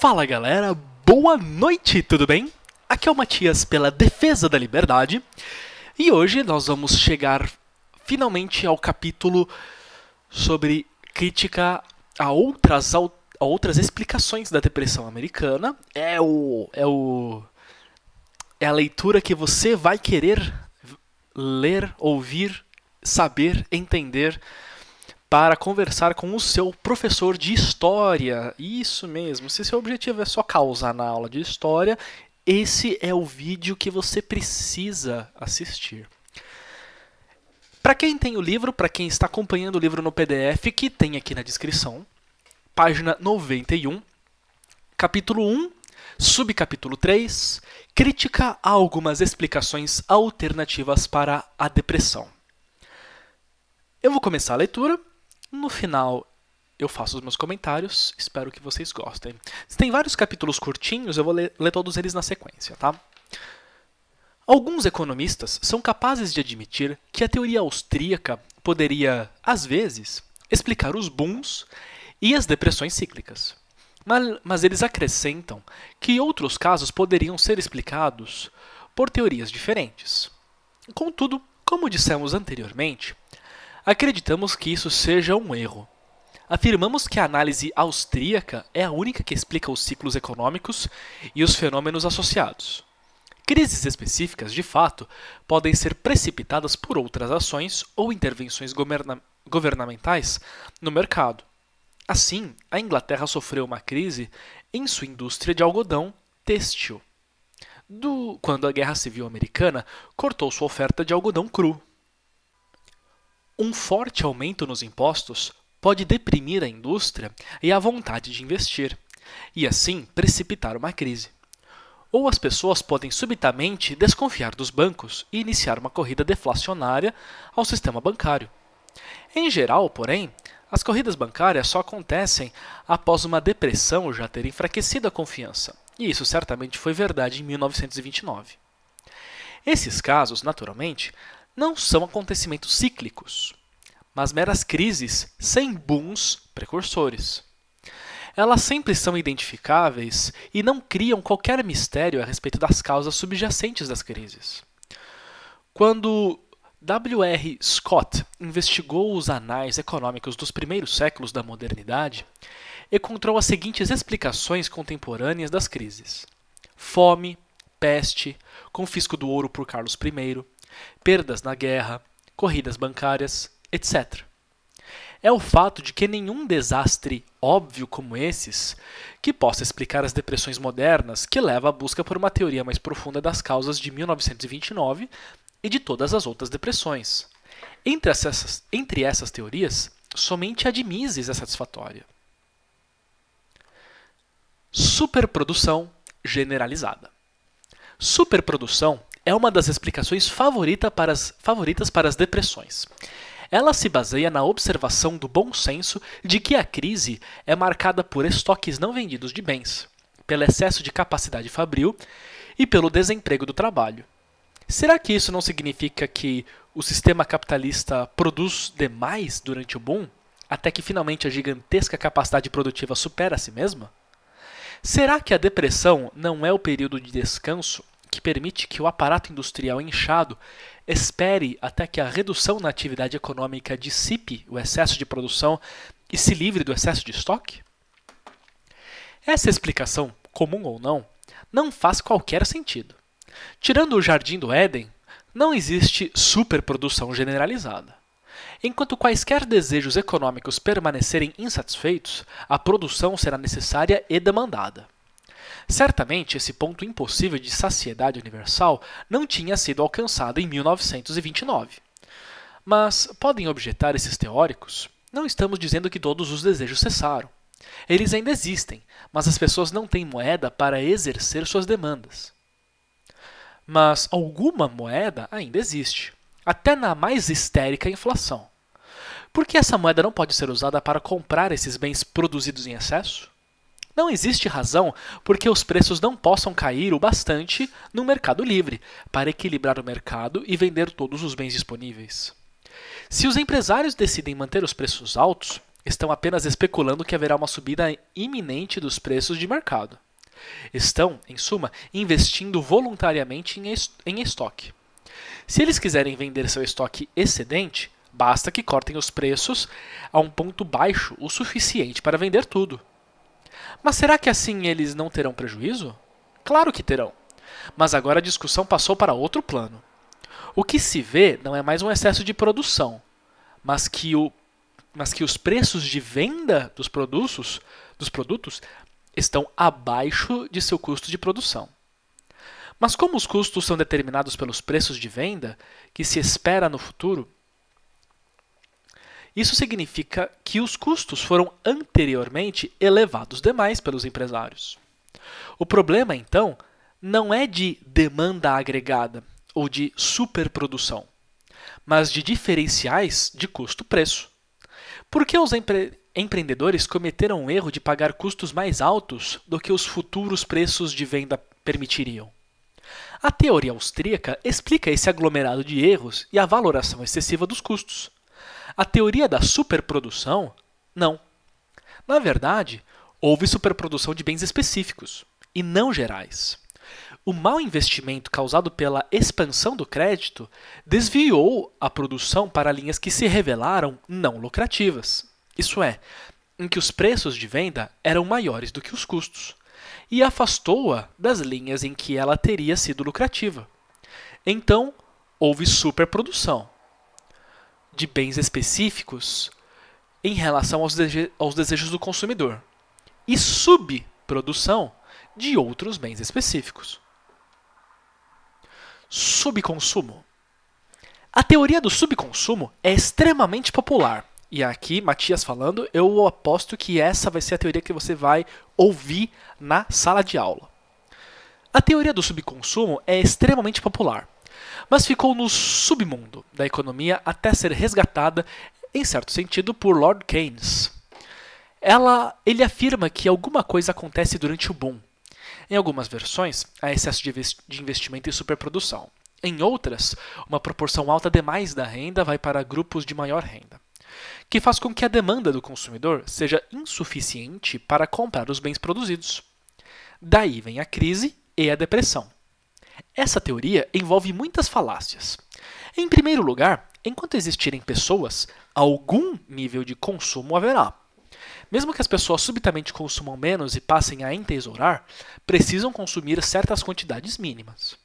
Fala galera, boa noite, tudo bem? Aqui é o Matias pela Defesa da Liberdade e hoje nós vamos chegar finalmente ao capítulo sobre crítica a outras, a outras explicações da depressão americana. É o, é o. É a leitura que você vai querer ler, ouvir, saber, entender para conversar com o seu professor de história. Isso mesmo. Se seu objetivo é só causar na aula de história, esse é o vídeo que você precisa assistir. Para quem tem o livro, para quem está acompanhando o livro no PDF, que tem aqui na descrição, página 91, capítulo 1, subcapítulo 3, crítica a algumas explicações alternativas para a depressão. Eu vou começar a leitura no final, eu faço os meus comentários, espero que vocês gostem. Se tem vários capítulos curtinhos, eu vou ler, ler todos eles na sequência, tá? Alguns economistas são capazes de admitir que a teoria austríaca poderia, às vezes, explicar os booms e as depressões cíclicas. Mas, mas eles acrescentam que outros casos poderiam ser explicados por teorias diferentes. Contudo, como dissemos anteriormente, Acreditamos que isso seja um erro. Afirmamos que a análise austríaca é a única que explica os ciclos econômicos e os fenômenos associados. Crises específicas, de fato, podem ser precipitadas por outras ações ou intervenções governa governamentais no mercado. Assim, a Inglaterra sofreu uma crise em sua indústria de algodão têxtil, do, quando a Guerra Civil Americana cortou sua oferta de algodão cru. Um forte aumento nos impostos pode deprimir a indústria e a vontade de investir, e assim precipitar uma crise. Ou as pessoas podem subitamente desconfiar dos bancos e iniciar uma corrida deflacionária ao sistema bancário. Em geral, porém, as corridas bancárias só acontecem após uma depressão já ter enfraquecido a confiança, e isso certamente foi verdade em 1929. Esses casos, naturalmente, não são acontecimentos cíclicos, mas meras crises sem bons precursores. Elas sempre são identificáveis e não criam qualquer mistério a respeito das causas subjacentes das crises. Quando W.R. Scott investigou os anais econômicos dos primeiros séculos da modernidade, encontrou as seguintes explicações contemporâneas das crises: fome, peste, confisco do ouro por Carlos I, perdas na guerra, corridas bancárias, etc. É o fato de que nenhum desastre óbvio como esses que possa explicar as depressões modernas que leva à busca por uma teoria mais profunda das causas de 1929 e de todas as outras depressões. Entre essas, entre essas teorias, somente a de Mises é satisfatória. Superprodução generalizada. Superprodução é uma das explicações favorita para as, favoritas para as depressões. Ela se baseia na observação do bom senso de que a crise é marcada por estoques não vendidos de bens, pelo excesso de capacidade fabril e pelo desemprego do trabalho. Será que isso não significa que o sistema capitalista produz demais durante o boom, até que finalmente a gigantesca capacidade produtiva supera a si mesma? Será que a depressão não é o período de descanso que permite que o aparato industrial inchado espere até que a redução na atividade econômica dissipe o excesso de produção e se livre do excesso de estoque? Essa explicação, comum ou não, não faz qualquer sentido. Tirando o jardim do Éden, não existe superprodução generalizada. Enquanto quaisquer desejos econômicos permanecerem insatisfeitos, a produção será necessária e demandada. Certamente esse ponto impossível de saciedade universal não tinha sido alcançado em 1929. Mas, podem objetar esses teóricos, não estamos dizendo que todos os desejos cessaram. Eles ainda existem, mas as pessoas não têm moeda para exercer suas demandas. Mas alguma moeda ainda existe, até na mais histérica inflação. Por que essa moeda não pode ser usada para comprar esses bens produzidos em excesso? Não existe razão porque os preços não possam cair o bastante no mercado livre para equilibrar o mercado e vender todos os bens disponíveis. Se os empresários decidem manter os preços altos, estão apenas especulando que haverá uma subida iminente dos preços de mercado. Estão, em suma, investindo voluntariamente em estoque. Se eles quiserem vender seu estoque excedente, basta que cortem os preços a um ponto baixo o suficiente para vender tudo. Mas será que assim eles não terão prejuízo? Claro que terão. Mas agora a discussão passou para outro plano. O que se vê não é mais um excesso de produção, mas que, o, mas que os preços de venda dos produtos, dos produtos estão abaixo de seu custo de produção. Mas como os custos são determinados pelos preços de venda, que se espera no futuro, isso significa que os custos foram anteriormente elevados demais pelos empresários. O problema, então, não é de demanda agregada ou de superprodução, mas de diferenciais de custo-preço. Por que os empre empreendedores cometeram o erro de pagar custos mais altos do que os futuros preços de venda permitiriam? A teoria austríaca explica esse aglomerado de erros e a valoração excessiva dos custos. A teoria da superprodução, não. Na verdade, houve superprodução de bens específicos, e não gerais. O mau investimento causado pela expansão do crédito desviou a produção para linhas que se revelaram não lucrativas, isso é, em que os preços de venda eram maiores do que os custos, e afastou-a das linhas em que ela teria sido lucrativa. Então, houve superprodução, de bens específicos em relação aos, dese aos desejos do consumidor e subprodução de outros bens específicos. Subconsumo. A teoria do subconsumo é extremamente popular. E aqui, Matias falando, eu aposto que essa vai ser a teoria que você vai ouvir na sala de aula. A teoria do subconsumo é extremamente popular mas ficou no submundo da economia até ser resgatada, em certo sentido, por Lord Keynes. Ela, ele afirma que alguma coisa acontece durante o boom. Em algumas versões, há excesso de investimento e superprodução. Em outras, uma proporção alta demais da renda vai para grupos de maior renda, que faz com que a demanda do consumidor seja insuficiente para comprar os bens produzidos. Daí vem a crise e a depressão. Essa teoria envolve muitas falácias. Em primeiro lugar, enquanto existirem pessoas, algum nível de consumo haverá. Mesmo que as pessoas subitamente consumam menos e passem a entesourar, precisam consumir certas quantidades mínimas.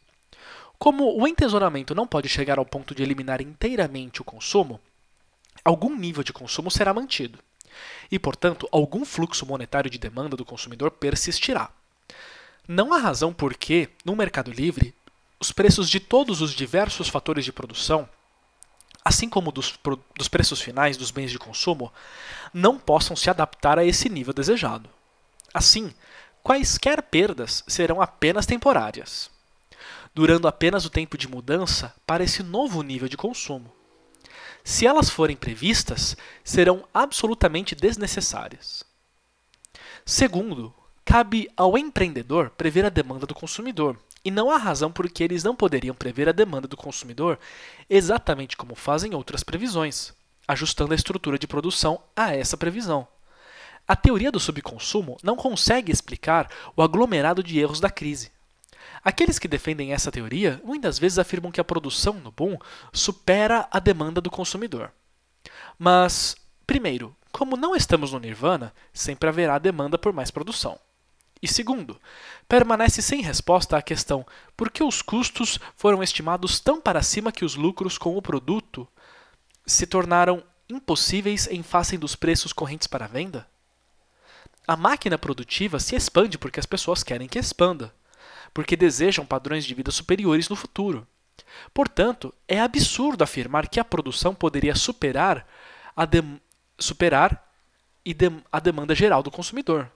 Como o entesouramento não pode chegar ao ponto de eliminar inteiramente o consumo, algum nível de consumo será mantido. E, portanto, algum fluxo monetário de demanda do consumidor persistirá não há razão por que, no Mercado Livre, os preços de todos os diversos fatores de produção, assim como dos, dos preços finais dos bens de consumo, não possam se adaptar a esse nível desejado. Assim, quaisquer perdas serão apenas temporárias, durando apenas o tempo de mudança para esse novo nível de consumo. Se elas forem previstas, serão absolutamente desnecessárias. Segundo, Cabe ao empreendedor prever a demanda do consumidor, e não há razão por que eles não poderiam prever a demanda do consumidor exatamente como fazem outras previsões, ajustando a estrutura de produção a essa previsão. A teoria do subconsumo não consegue explicar o aglomerado de erros da crise. Aqueles que defendem essa teoria muitas vezes afirmam que a produção no boom supera a demanda do consumidor. Mas, primeiro, como não estamos no nirvana, sempre haverá demanda por mais produção. E segundo, permanece sem resposta à questão por que os custos foram estimados tão para cima que os lucros com o produto se tornaram impossíveis em face dos preços correntes para a venda? A máquina produtiva se expande porque as pessoas querem que expanda, porque desejam padrões de vida superiores no futuro. Portanto, é absurdo afirmar que a produção poderia superar a, de... superar e de... a demanda geral do consumidor.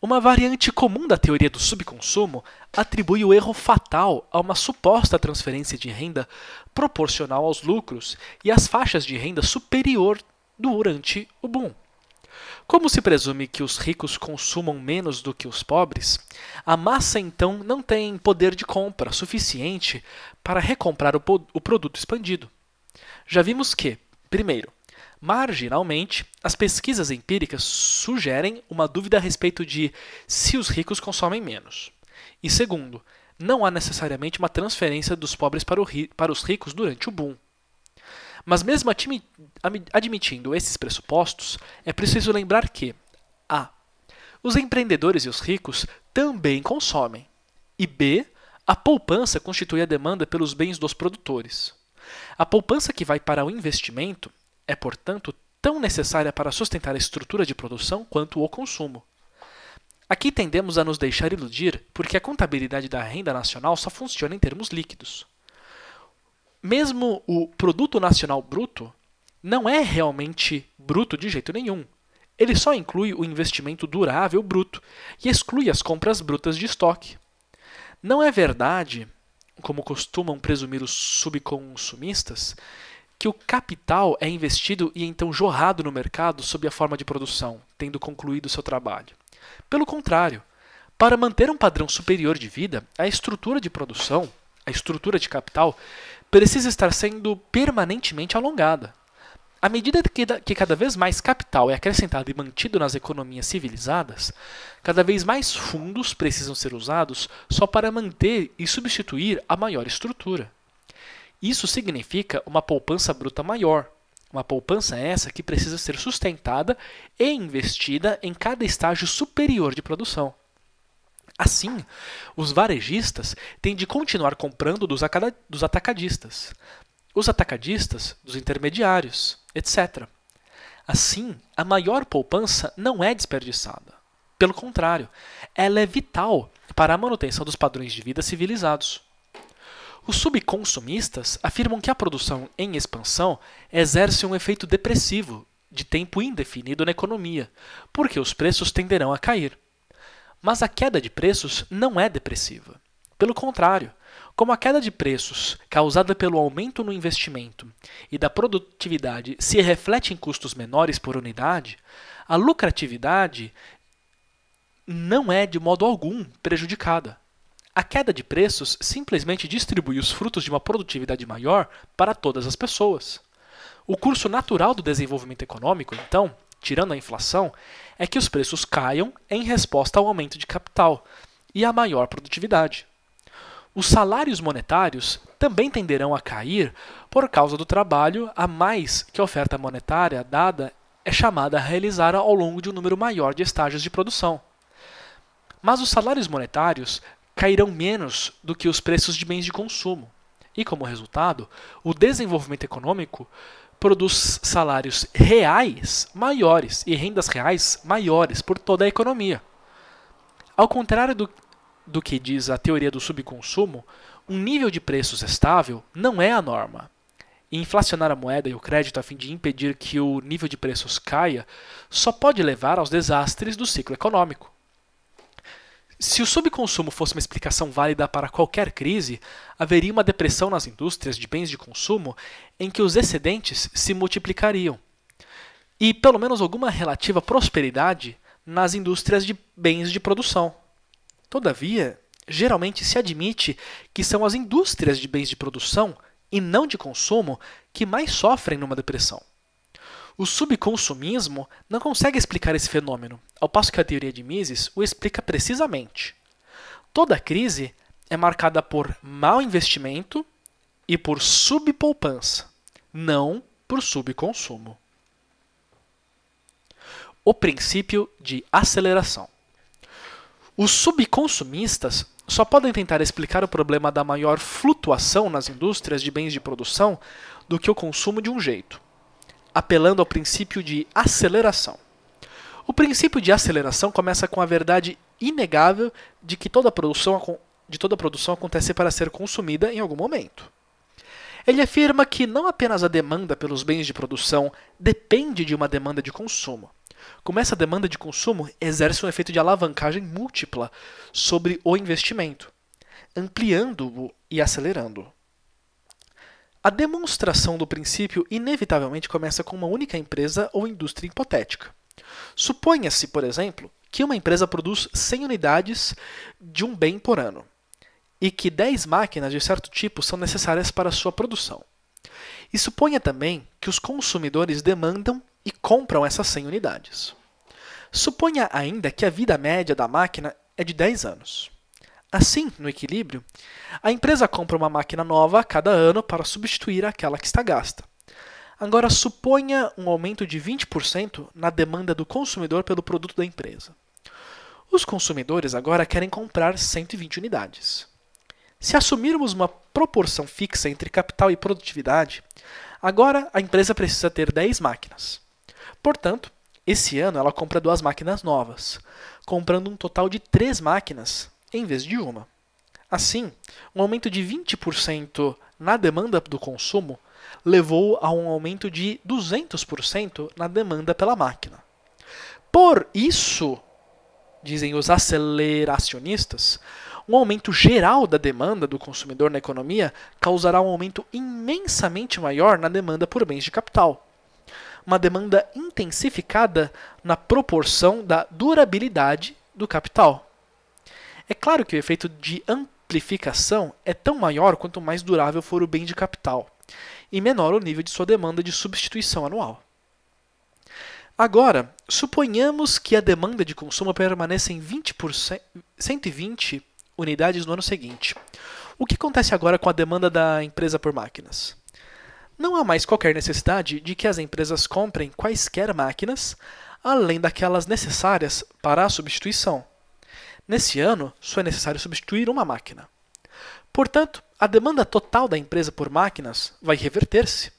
Uma variante comum da teoria do subconsumo atribui o erro fatal a uma suposta transferência de renda proporcional aos lucros e às faixas de renda superior durante o boom. Como se presume que os ricos consumam menos do que os pobres, a massa então não tem poder de compra suficiente para recomprar o, o produto expandido. Já vimos que, primeiro, Marginalmente, as pesquisas empíricas sugerem uma dúvida a respeito de se os ricos consomem menos. E segundo, não há necessariamente uma transferência dos pobres para, ri, para os ricos durante o boom. Mas, mesmo admitindo esses pressupostos, é preciso lembrar que a. Os empreendedores e os ricos também consomem, e b. A poupança constitui a demanda pelos bens dos produtores. A poupança que vai para o investimento é, portanto, tão necessária para sustentar a estrutura de produção quanto o consumo. Aqui tendemos a nos deixar iludir porque a contabilidade da renda nacional só funciona em termos líquidos. Mesmo o Produto Nacional Bruto não é realmente bruto de jeito nenhum. Ele só inclui o investimento durável bruto e exclui as compras brutas de estoque. Não é verdade, como costumam presumir os subconsumistas, que o capital é investido e então jorrado no mercado sob a forma de produção, tendo concluído seu trabalho. Pelo contrário, para manter um padrão superior de vida, a estrutura de produção, a estrutura de capital, precisa estar sendo permanentemente alongada. À medida que cada vez mais capital é acrescentado e mantido nas economias civilizadas, cada vez mais fundos precisam ser usados só para manter e substituir a maior estrutura. Isso significa uma poupança bruta maior, uma poupança essa que precisa ser sustentada e investida em cada estágio superior de produção. Assim, os varejistas têm de continuar comprando dos, dos atacadistas, os atacadistas dos intermediários, etc. Assim, a maior poupança não é desperdiçada. Pelo contrário, ela é vital para a manutenção dos padrões de vida civilizados. Os subconsumistas afirmam que a produção em expansão exerce um efeito depressivo de tempo indefinido na economia, porque os preços tenderão a cair. Mas a queda de preços não é depressiva. Pelo contrário, como a queda de preços causada pelo aumento no investimento e da produtividade se reflete em custos menores por unidade, a lucratividade não é de modo algum prejudicada. A queda de preços simplesmente distribui os frutos de uma produtividade maior para todas as pessoas. O curso natural do desenvolvimento econômico, então, tirando a inflação, é que os preços caiam em resposta ao aumento de capital e à maior produtividade. Os salários monetários também tenderão a cair por causa do trabalho a mais que a oferta monetária dada é chamada a realizar ao longo de um número maior de estágios de produção. Mas os salários monetários cairão menos do que os preços de bens de consumo. E, como resultado, o desenvolvimento econômico produz salários reais maiores e rendas reais maiores por toda a economia. Ao contrário do, do que diz a teoria do subconsumo, um nível de preços estável não é a norma. E inflacionar a moeda e o crédito a fim de impedir que o nível de preços caia só pode levar aos desastres do ciclo econômico. Se o subconsumo fosse uma explicação válida para qualquer crise, haveria uma depressão nas indústrias de bens de consumo em que os excedentes se multiplicariam, e pelo menos alguma relativa prosperidade nas indústrias de bens de produção. Todavia, geralmente se admite que são as indústrias de bens de produção e não de consumo que mais sofrem numa depressão. O subconsumismo não consegue explicar esse fenômeno, ao passo que a teoria de Mises o explica precisamente. Toda crise é marcada por mau investimento e por subpoupança, não por subconsumo. O princípio de aceleração. Os subconsumistas só podem tentar explicar o problema da maior flutuação nas indústrias de bens de produção do que o consumo de um jeito apelando ao princípio de aceleração. O princípio de aceleração começa com a verdade inegável de que toda produção, de toda produção acontece para ser consumida em algum momento. Ele afirma que não apenas a demanda pelos bens de produção depende de uma demanda de consumo, como essa demanda de consumo exerce um efeito de alavancagem múltipla sobre o investimento, ampliando-o e acelerando-o. A demonstração do princípio inevitavelmente começa com uma única empresa ou indústria hipotética. Suponha-se, por exemplo, que uma empresa produz 100 unidades de um bem por ano e que 10 máquinas de certo tipo são necessárias para sua produção. E suponha também que os consumidores demandam e compram essas 100 unidades. Suponha ainda que a vida média da máquina é de 10 anos. Assim, no equilíbrio, a empresa compra uma máquina nova a cada ano para substituir aquela que está gasta. Agora, suponha um aumento de 20% na demanda do consumidor pelo produto da empresa. Os consumidores agora querem comprar 120 unidades. Se assumirmos uma proporção fixa entre capital e produtividade, agora a empresa precisa ter 10 máquinas. Portanto, esse ano ela compra duas máquinas novas, comprando um total de 3 máquinas em vez de uma. Assim, um aumento de 20% na demanda do consumo levou a um aumento de 200% na demanda pela máquina. Por isso, dizem os aceleracionistas, um aumento geral da demanda do consumidor na economia causará um aumento imensamente maior na demanda por bens de capital. Uma demanda intensificada na proporção da durabilidade do capital. É claro que o efeito de amplificação é tão maior quanto mais durável for o bem de capital, e menor o nível de sua demanda de substituição anual. Agora, suponhamos que a demanda de consumo permaneça em 20%, 120 unidades no ano seguinte. O que acontece agora com a demanda da empresa por máquinas? Não há mais qualquer necessidade de que as empresas comprem quaisquer máquinas, além daquelas necessárias para a substituição. Nesse ano, só é necessário substituir uma máquina. Portanto, a demanda total da empresa por máquinas vai reverter-se,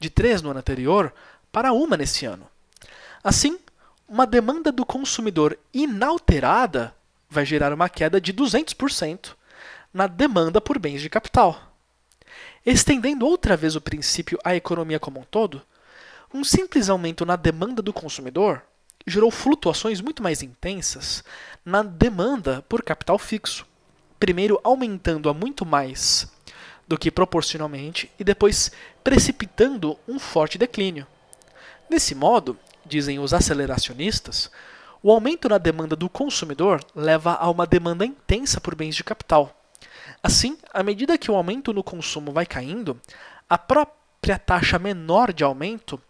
de três no ano anterior para uma nesse ano. Assim, uma demanda do consumidor inalterada vai gerar uma queda de 200% na demanda por bens de capital. Estendendo outra vez o princípio à economia como um todo, um simples aumento na demanda do consumidor gerou flutuações muito mais intensas na demanda por capital fixo. Primeiro aumentando-a muito mais do que proporcionalmente e depois precipitando um forte declínio. Desse modo, dizem os aceleracionistas, o aumento na demanda do consumidor leva a uma demanda intensa por bens de capital. Assim, à medida que o aumento no consumo vai caindo, a própria taxa menor de aumento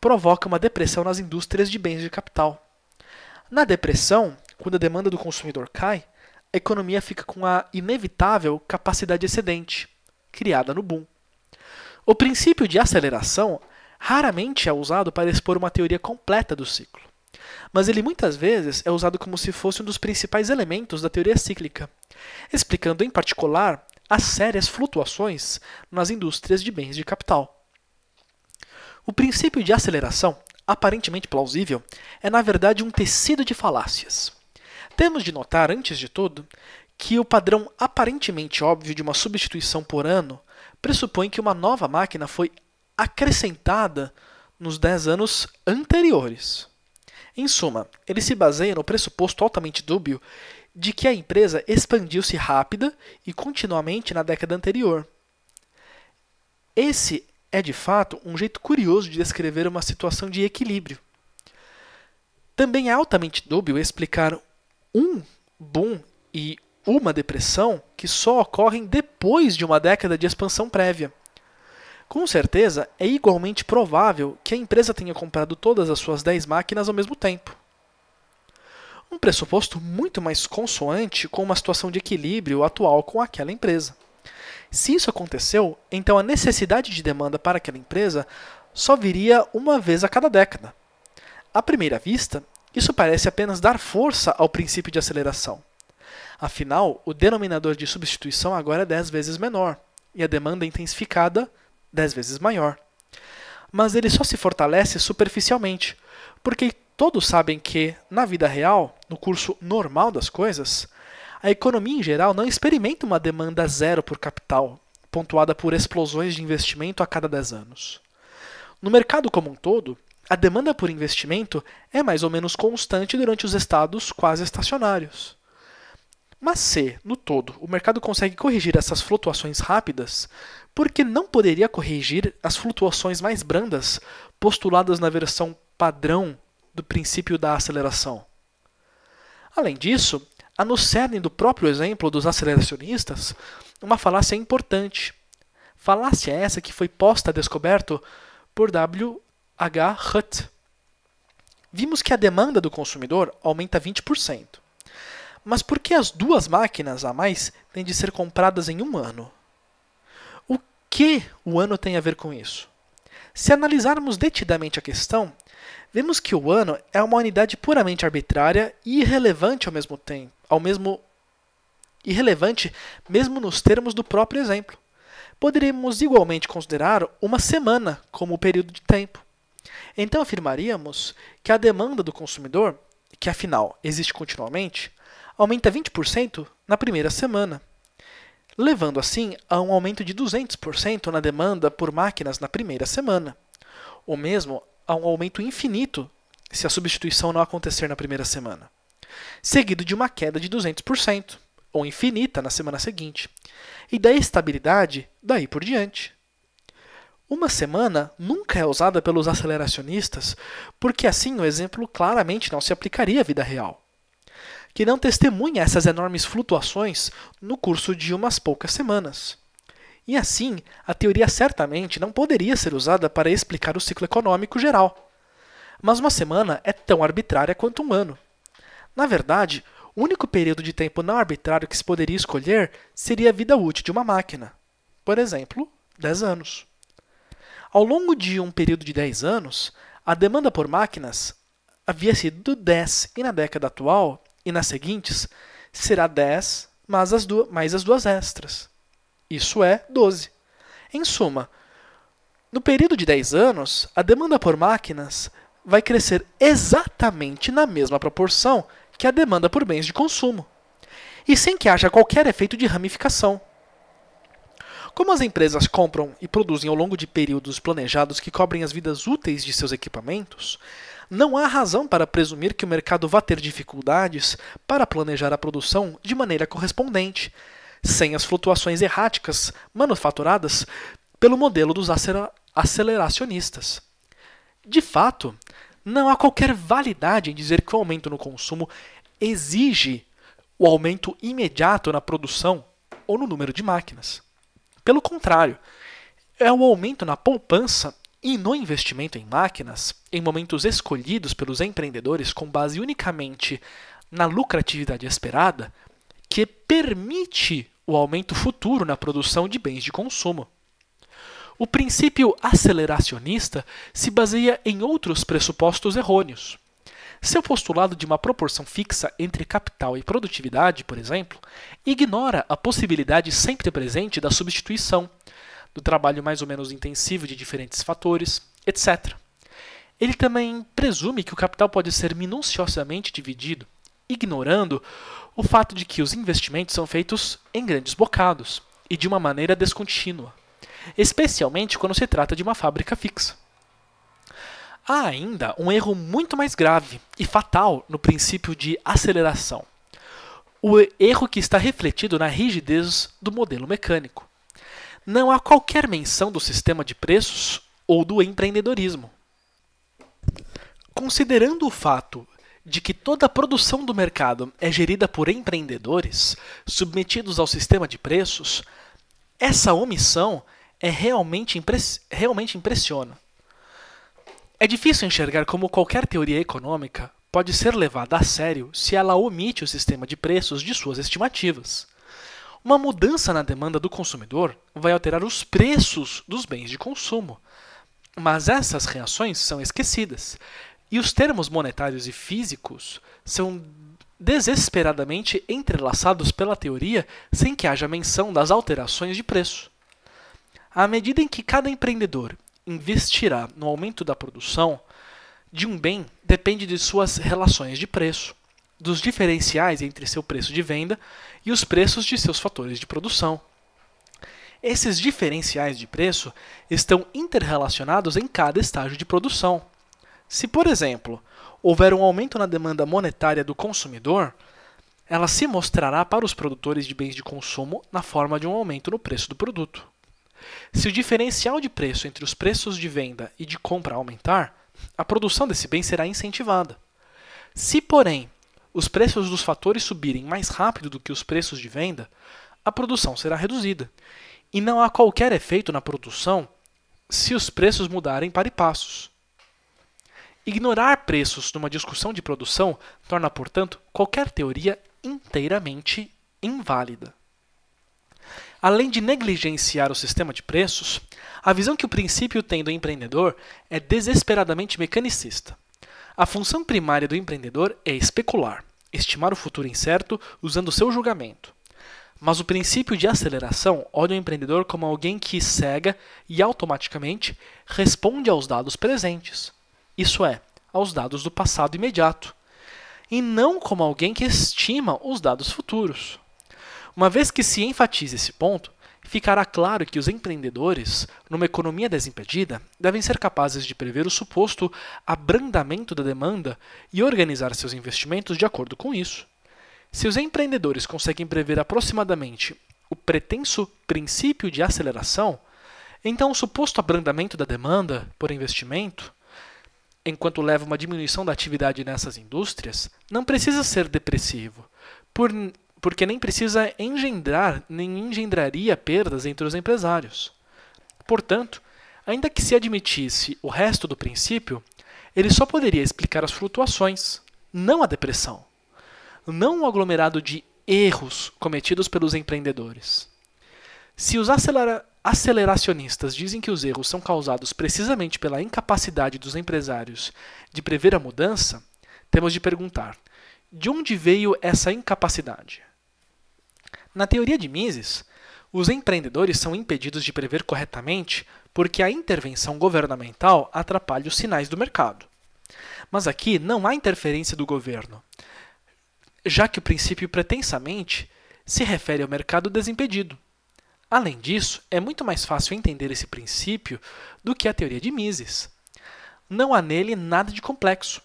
provoca uma depressão nas indústrias de bens de capital. Na depressão, quando a demanda do consumidor cai, a economia fica com a inevitável capacidade excedente, criada no boom. O princípio de aceleração raramente é usado para expor uma teoria completa do ciclo, mas ele muitas vezes é usado como se fosse um dos principais elementos da teoria cíclica, explicando em particular as sérias flutuações nas indústrias de bens de capital. O princípio de aceleração, aparentemente plausível, é na verdade um tecido de falácias. Temos de notar, antes de tudo, que o padrão aparentemente óbvio de uma substituição por ano pressupõe que uma nova máquina foi acrescentada nos 10 anos anteriores. Em suma, ele se baseia no pressuposto altamente dúbio de que a empresa expandiu-se rápida e continuamente na década anterior. Esse é, de fato, um jeito curioso de descrever uma situação de equilíbrio. Também é altamente dúbio explicar um boom e uma depressão que só ocorrem depois de uma década de expansão prévia. Com certeza, é igualmente provável que a empresa tenha comprado todas as suas 10 máquinas ao mesmo tempo. Um pressuposto muito mais consoante com uma situação de equilíbrio atual com aquela empresa. Se isso aconteceu, então a necessidade de demanda para aquela empresa só viria uma vez a cada década. À primeira vista, isso parece apenas dar força ao princípio de aceleração. Afinal, o denominador de substituição agora é 10 vezes menor e a demanda intensificada 10 vezes maior. Mas ele só se fortalece superficialmente, porque todos sabem que, na vida real, no curso normal das coisas, a economia em geral não experimenta uma demanda zero por capital, pontuada por explosões de investimento a cada 10 anos. No mercado como um todo, a demanda por investimento é mais ou menos constante durante os estados quase estacionários. Mas se, no todo, o mercado consegue corrigir essas flutuações rápidas, por que não poderia corrigir as flutuações mais brandas postuladas na versão padrão do princípio da aceleração? Além disso, há no cerne do próprio exemplo dos aceleracionistas uma falácia importante. Falácia essa que foi posta a descoberto por W. HUT. Vimos que a demanda do consumidor aumenta 20%. Mas por que as duas máquinas a mais têm de ser compradas em um ano? O que o ano tem a ver com isso? Se analisarmos detidamente a questão, vemos que o ano é uma unidade puramente arbitrária e irrelevante ao mesmo tempo, ao mesmo irrelevante mesmo nos termos do próprio exemplo. Poderíamos igualmente considerar uma semana como o período de tempo. Então afirmaríamos que a demanda do consumidor, que afinal existe continuamente, aumenta 20% na primeira semana, levando assim a um aumento de 200% na demanda por máquinas na primeira semana, ou mesmo a um aumento infinito se a substituição não acontecer na primeira semana, seguido de uma queda de 200% ou infinita na semana seguinte, e da estabilidade daí por diante. Uma semana nunca é usada pelos aceleracionistas, porque assim o exemplo claramente não se aplicaria à vida real. Que não testemunha essas enormes flutuações no curso de umas poucas semanas. E assim, a teoria certamente não poderia ser usada para explicar o ciclo econômico geral. Mas uma semana é tão arbitrária quanto um ano. Na verdade, o único período de tempo não arbitrário que se poderia escolher seria a vida útil de uma máquina. Por exemplo, 10 anos. Ao longo de um período de 10 anos, a demanda por máquinas havia sido 10 e na década atual e nas seguintes será 10 mais as, duas, mais as duas extras. Isso é 12. Em suma, no período de 10 anos, a demanda por máquinas vai crescer exatamente na mesma proporção que a demanda por bens de consumo, e sem que haja qualquer efeito de ramificação. Como as empresas compram e produzem ao longo de períodos planejados que cobrem as vidas úteis de seus equipamentos, não há razão para presumir que o mercado vá ter dificuldades para planejar a produção de maneira correspondente, sem as flutuações erráticas manufaturadas pelo modelo dos aceleracionistas. De fato, não há qualquer validade em dizer que o aumento no consumo exige o aumento imediato na produção ou no número de máquinas. Pelo contrário, é o aumento na poupança e no investimento em máquinas, em momentos escolhidos pelos empreendedores com base unicamente na lucratividade esperada, que permite o aumento futuro na produção de bens de consumo. O princípio aceleracionista se baseia em outros pressupostos errôneos. Seu postulado de uma proporção fixa entre capital e produtividade, por exemplo, ignora a possibilidade sempre presente da substituição, do trabalho mais ou menos intensivo de diferentes fatores, etc. Ele também presume que o capital pode ser minuciosamente dividido, ignorando o fato de que os investimentos são feitos em grandes bocados e de uma maneira descontínua, especialmente quando se trata de uma fábrica fixa. Há ainda um erro muito mais grave e fatal no princípio de aceleração. O erro que está refletido na rigidez do modelo mecânico. Não há qualquer menção do sistema de preços ou do empreendedorismo. Considerando o fato de que toda a produção do mercado é gerida por empreendedores submetidos ao sistema de preços, essa omissão é realmente, impress realmente impressiona. É difícil enxergar como qualquer teoria econômica pode ser levada a sério se ela omite o sistema de preços de suas estimativas. Uma mudança na demanda do consumidor vai alterar os preços dos bens de consumo, mas essas reações são esquecidas e os termos monetários e físicos são desesperadamente entrelaçados pela teoria sem que haja menção das alterações de preço. À medida em que cada empreendedor investirá no aumento da produção de um bem depende de suas relações de preço, dos diferenciais entre seu preço de venda e os preços de seus fatores de produção. Esses diferenciais de preço estão interrelacionados em cada estágio de produção. Se, por exemplo, houver um aumento na demanda monetária do consumidor, ela se mostrará para os produtores de bens de consumo na forma de um aumento no preço do produto. Se o diferencial de preço entre os preços de venda e de compra aumentar, a produção desse bem será incentivada. Se, porém, os preços dos fatores subirem mais rápido do que os preços de venda, a produção será reduzida. E não há qualquer efeito na produção se os preços mudarem para e passos. Ignorar preços numa discussão de produção torna, portanto, qualquer teoria inteiramente inválida. Além de negligenciar o sistema de preços, a visão que o princípio tem do empreendedor é desesperadamente mecanicista. A função primária do empreendedor é especular, estimar o futuro incerto usando seu julgamento. Mas o princípio de aceleração olha o empreendedor como alguém que cega e automaticamente responde aos dados presentes, isso é, aos dados do passado imediato, e não como alguém que estima os dados futuros. Uma vez que se enfatiza esse ponto, ficará claro que os empreendedores, numa economia desimpedida, devem ser capazes de prever o suposto abrandamento da demanda e organizar seus investimentos de acordo com isso. Se os empreendedores conseguem prever aproximadamente o pretenso princípio de aceleração, então o suposto abrandamento da demanda por investimento, enquanto leva uma diminuição da atividade nessas indústrias, não precisa ser depressivo, por, porque nem precisa engendrar nem engendraria perdas entre os empresários. Portanto, ainda que se admitisse o resto do princípio, ele só poderia explicar as flutuações, não a depressão, não o aglomerado de erros cometidos pelos empreendedores. Se os acelera aceleracionistas dizem que os erros são causados precisamente pela incapacidade dos empresários de prever a mudança, temos de perguntar: de onde veio essa incapacidade? Na teoria de Mises, os empreendedores são impedidos de prever corretamente porque a intervenção governamental atrapalha os sinais do mercado. Mas aqui não há interferência do governo, já que o princípio pretensamente se refere ao mercado desimpedido. Além disso, é muito mais fácil entender esse princípio do que a teoria de Mises. Não há nele nada de complexo,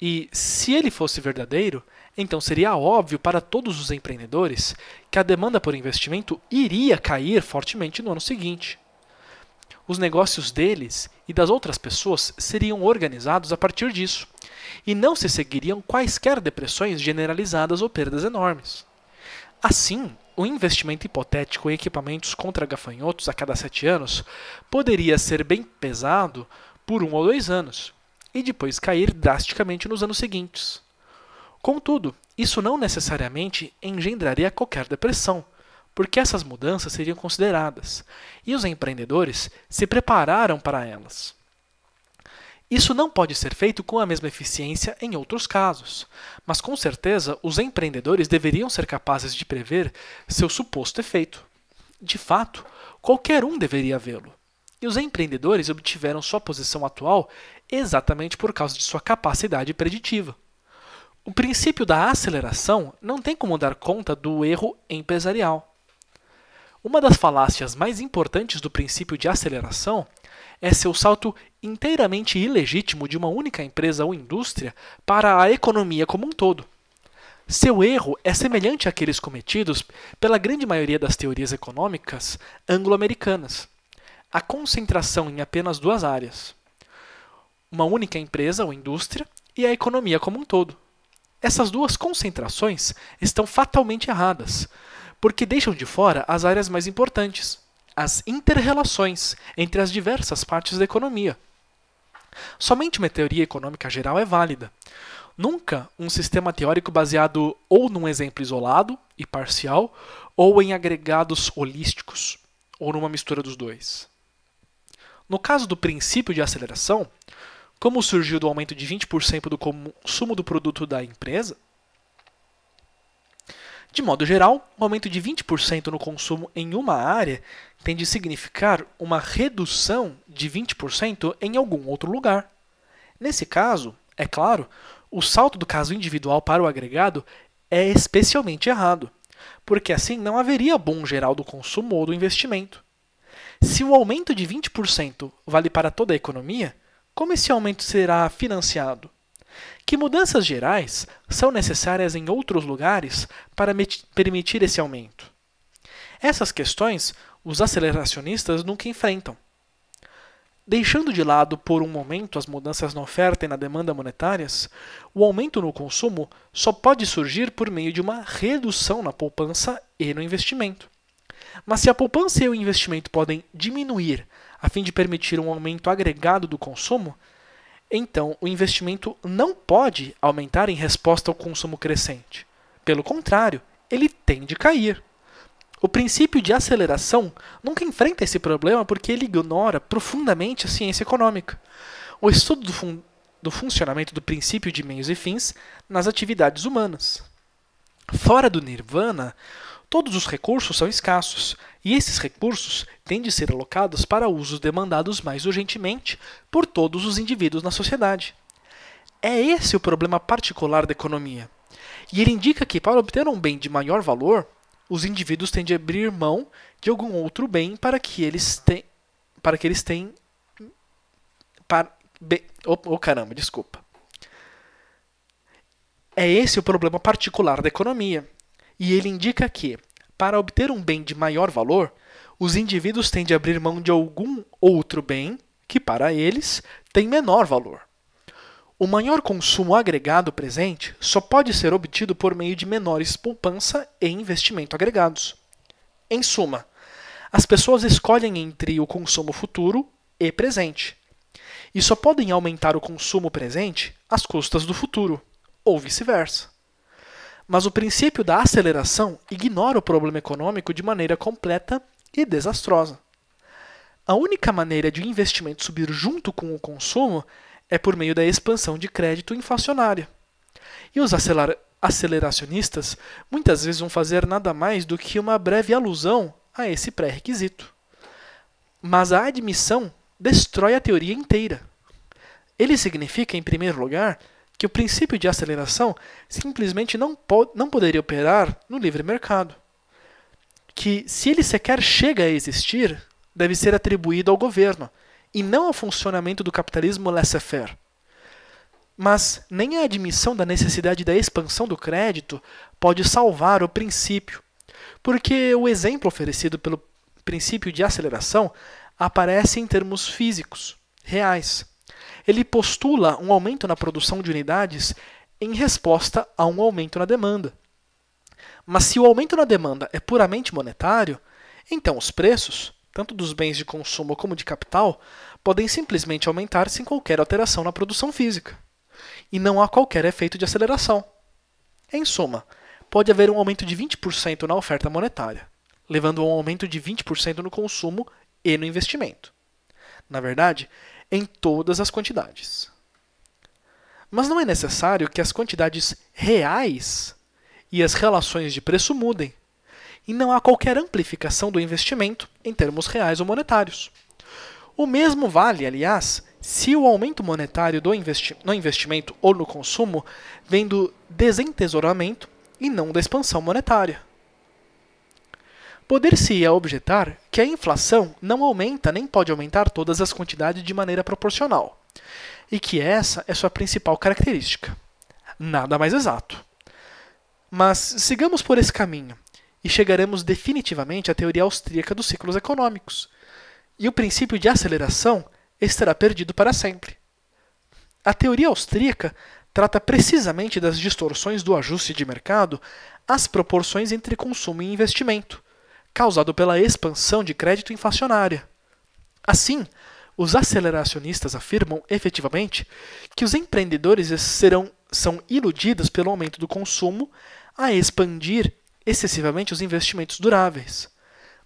e se ele fosse verdadeiro, então seria óbvio para todos os empreendedores que a demanda por investimento iria cair fortemente no ano seguinte. Os negócios deles e das outras pessoas seriam organizados a partir disso, e não se seguiriam quaisquer depressões generalizadas ou perdas enormes. Assim, o investimento hipotético em equipamentos contra gafanhotos a cada sete anos poderia ser bem pesado por um ou dois anos, e depois cair drasticamente nos anos seguintes. Contudo, isso não necessariamente engendraria qualquer depressão, porque essas mudanças seriam consideradas e os empreendedores se prepararam para elas. Isso não pode ser feito com a mesma eficiência em outros casos, mas com certeza os empreendedores deveriam ser capazes de prever seu suposto efeito. De fato, qualquer um deveria vê-lo. E os empreendedores obtiveram sua posição atual exatamente por causa de sua capacidade preditiva. O princípio da aceleração não tem como dar conta do erro empresarial. Uma das falácias mais importantes do princípio de aceleração é seu salto inteiramente ilegítimo de uma única empresa ou indústria para a economia como um todo. Seu erro é semelhante àqueles cometidos pela grande maioria das teorias econômicas anglo-americanas: a concentração em apenas duas áreas, uma única empresa ou indústria e a economia como um todo. Essas duas concentrações estão fatalmente erradas, porque deixam de fora as áreas mais importantes, as interrelações entre as diversas partes da economia. Somente uma teoria econômica geral é válida. Nunca um sistema teórico baseado ou num exemplo isolado e parcial, ou em agregados holísticos, ou numa mistura dos dois. No caso do princípio de aceleração, como surgiu do aumento de 20% do consumo do produto da empresa, de modo geral, o um aumento de 20% no consumo em uma área tende a significar uma redução de 20% em algum outro lugar. Nesse caso, é claro, o salto do caso individual para o agregado é especialmente errado, porque assim não haveria bom geral do consumo ou do investimento. Se o aumento de 20% vale para toda a economia, como esse aumento será financiado? Que mudanças gerais são necessárias em outros lugares para permitir esse aumento? Essas questões os aceleracionistas nunca enfrentam. Deixando de lado por um momento as mudanças na oferta e na demanda monetárias, o aumento no consumo só pode surgir por meio de uma redução na poupança e no investimento. Mas se a poupança e o investimento podem diminuir a fim de permitir um aumento agregado do consumo, então o investimento não pode aumentar em resposta ao consumo crescente. Pelo contrário, ele tem de cair. O princípio de aceleração nunca enfrenta esse problema porque ele ignora profundamente a ciência econômica. O estudo do, fun do funcionamento do princípio de meios e fins nas atividades humanas. Fora do nirvana, todos os recursos são escassos e esses recursos têm de ser alocados para usos demandados mais urgentemente por todos os indivíduos na sociedade. É esse o problema particular da economia. E ele indica que, para obter um bem de maior valor, os indivíduos têm de abrir mão de algum outro bem para que eles tenham. Para que eles têm Para, be, oh, oh, caramba, desculpa. É esse o problema particular da economia. E ele indica que para obter um bem de maior valor, os indivíduos tendem a abrir mão de algum outro bem que, para eles, tem menor valor. O maior consumo agregado presente só pode ser obtido por meio de menores poupança e investimento agregados. Em suma, as pessoas escolhem entre o consumo futuro e presente, e só podem aumentar o consumo presente às custas do futuro, ou vice-versa mas o princípio da aceleração ignora o problema econômico de maneira completa e desastrosa. A única maneira de o investimento subir junto com o consumo é por meio da expansão de crédito inflacionária. E os aceleracionistas muitas vezes vão fazer nada mais do que uma breve alusão a esse pré-requisito. Mas a admissão destrói a teoria inteira. Ele significa, em primeiro lugar, que o princípio de aceleração simplesmente não, po não poderia operar no livre mercado. Que, se ele sequer chega a existir, deve ser atribuído ao governo e não ao funcionamento do capitalismo laissez-faire. Mas nem a admissão da necessidade da expansão do crédito pode salvar o princípio, porque o exemplo oferecido pelo princípio de aceleração aparece em termos físicos, reais ele postula um aumento na produção de unidades em resposta a um aumento na demanda. Mas se o aumento na demanda é puramente monetário, então os preços, tanto dos bens de consumo como de capital, podem simplesmente aumentar sem qualquer alteração na produção física. E não há qualquer efeito de aceleração. Em suma, pode haver um aumento de 20% na oferta monetária, levando a um aumento de 20% no consumo e no investimento. Na verdade, em todas as quantidades. Mas não é necessário que as quantidades reais e as relações de preço mudem, e não há qualquer amplificação do investimento em termos reais ou monetários. O mesmo vale, aliás, se o aumento monetário do investi no investimento ou no consumo vem do desentesouramento e não da expansão monetária. Poder-se-ia objetar que a inflação não aumenta nem pode aumentar todas as quantidades de maneira proporcional, e que essa é sua principal característica. Nada mais exato. Mas sigamos por esse caminho e chegaremos definitivamente à teoria austríaca dos ciclos econômicos, e o princípio de aceleração estará perdido para sempre. A teoria austríaca trata precisamente das distorções do ajuste de mercado às proporções entre consumo e investimento, causado pela expansão de crédito inflacionária. Assim, os aceleracionistas afirmam efetivamente que os empreendedores serão, são iludidos pelo aumento do consumo a expandir excessivamente os investimentos duráveis.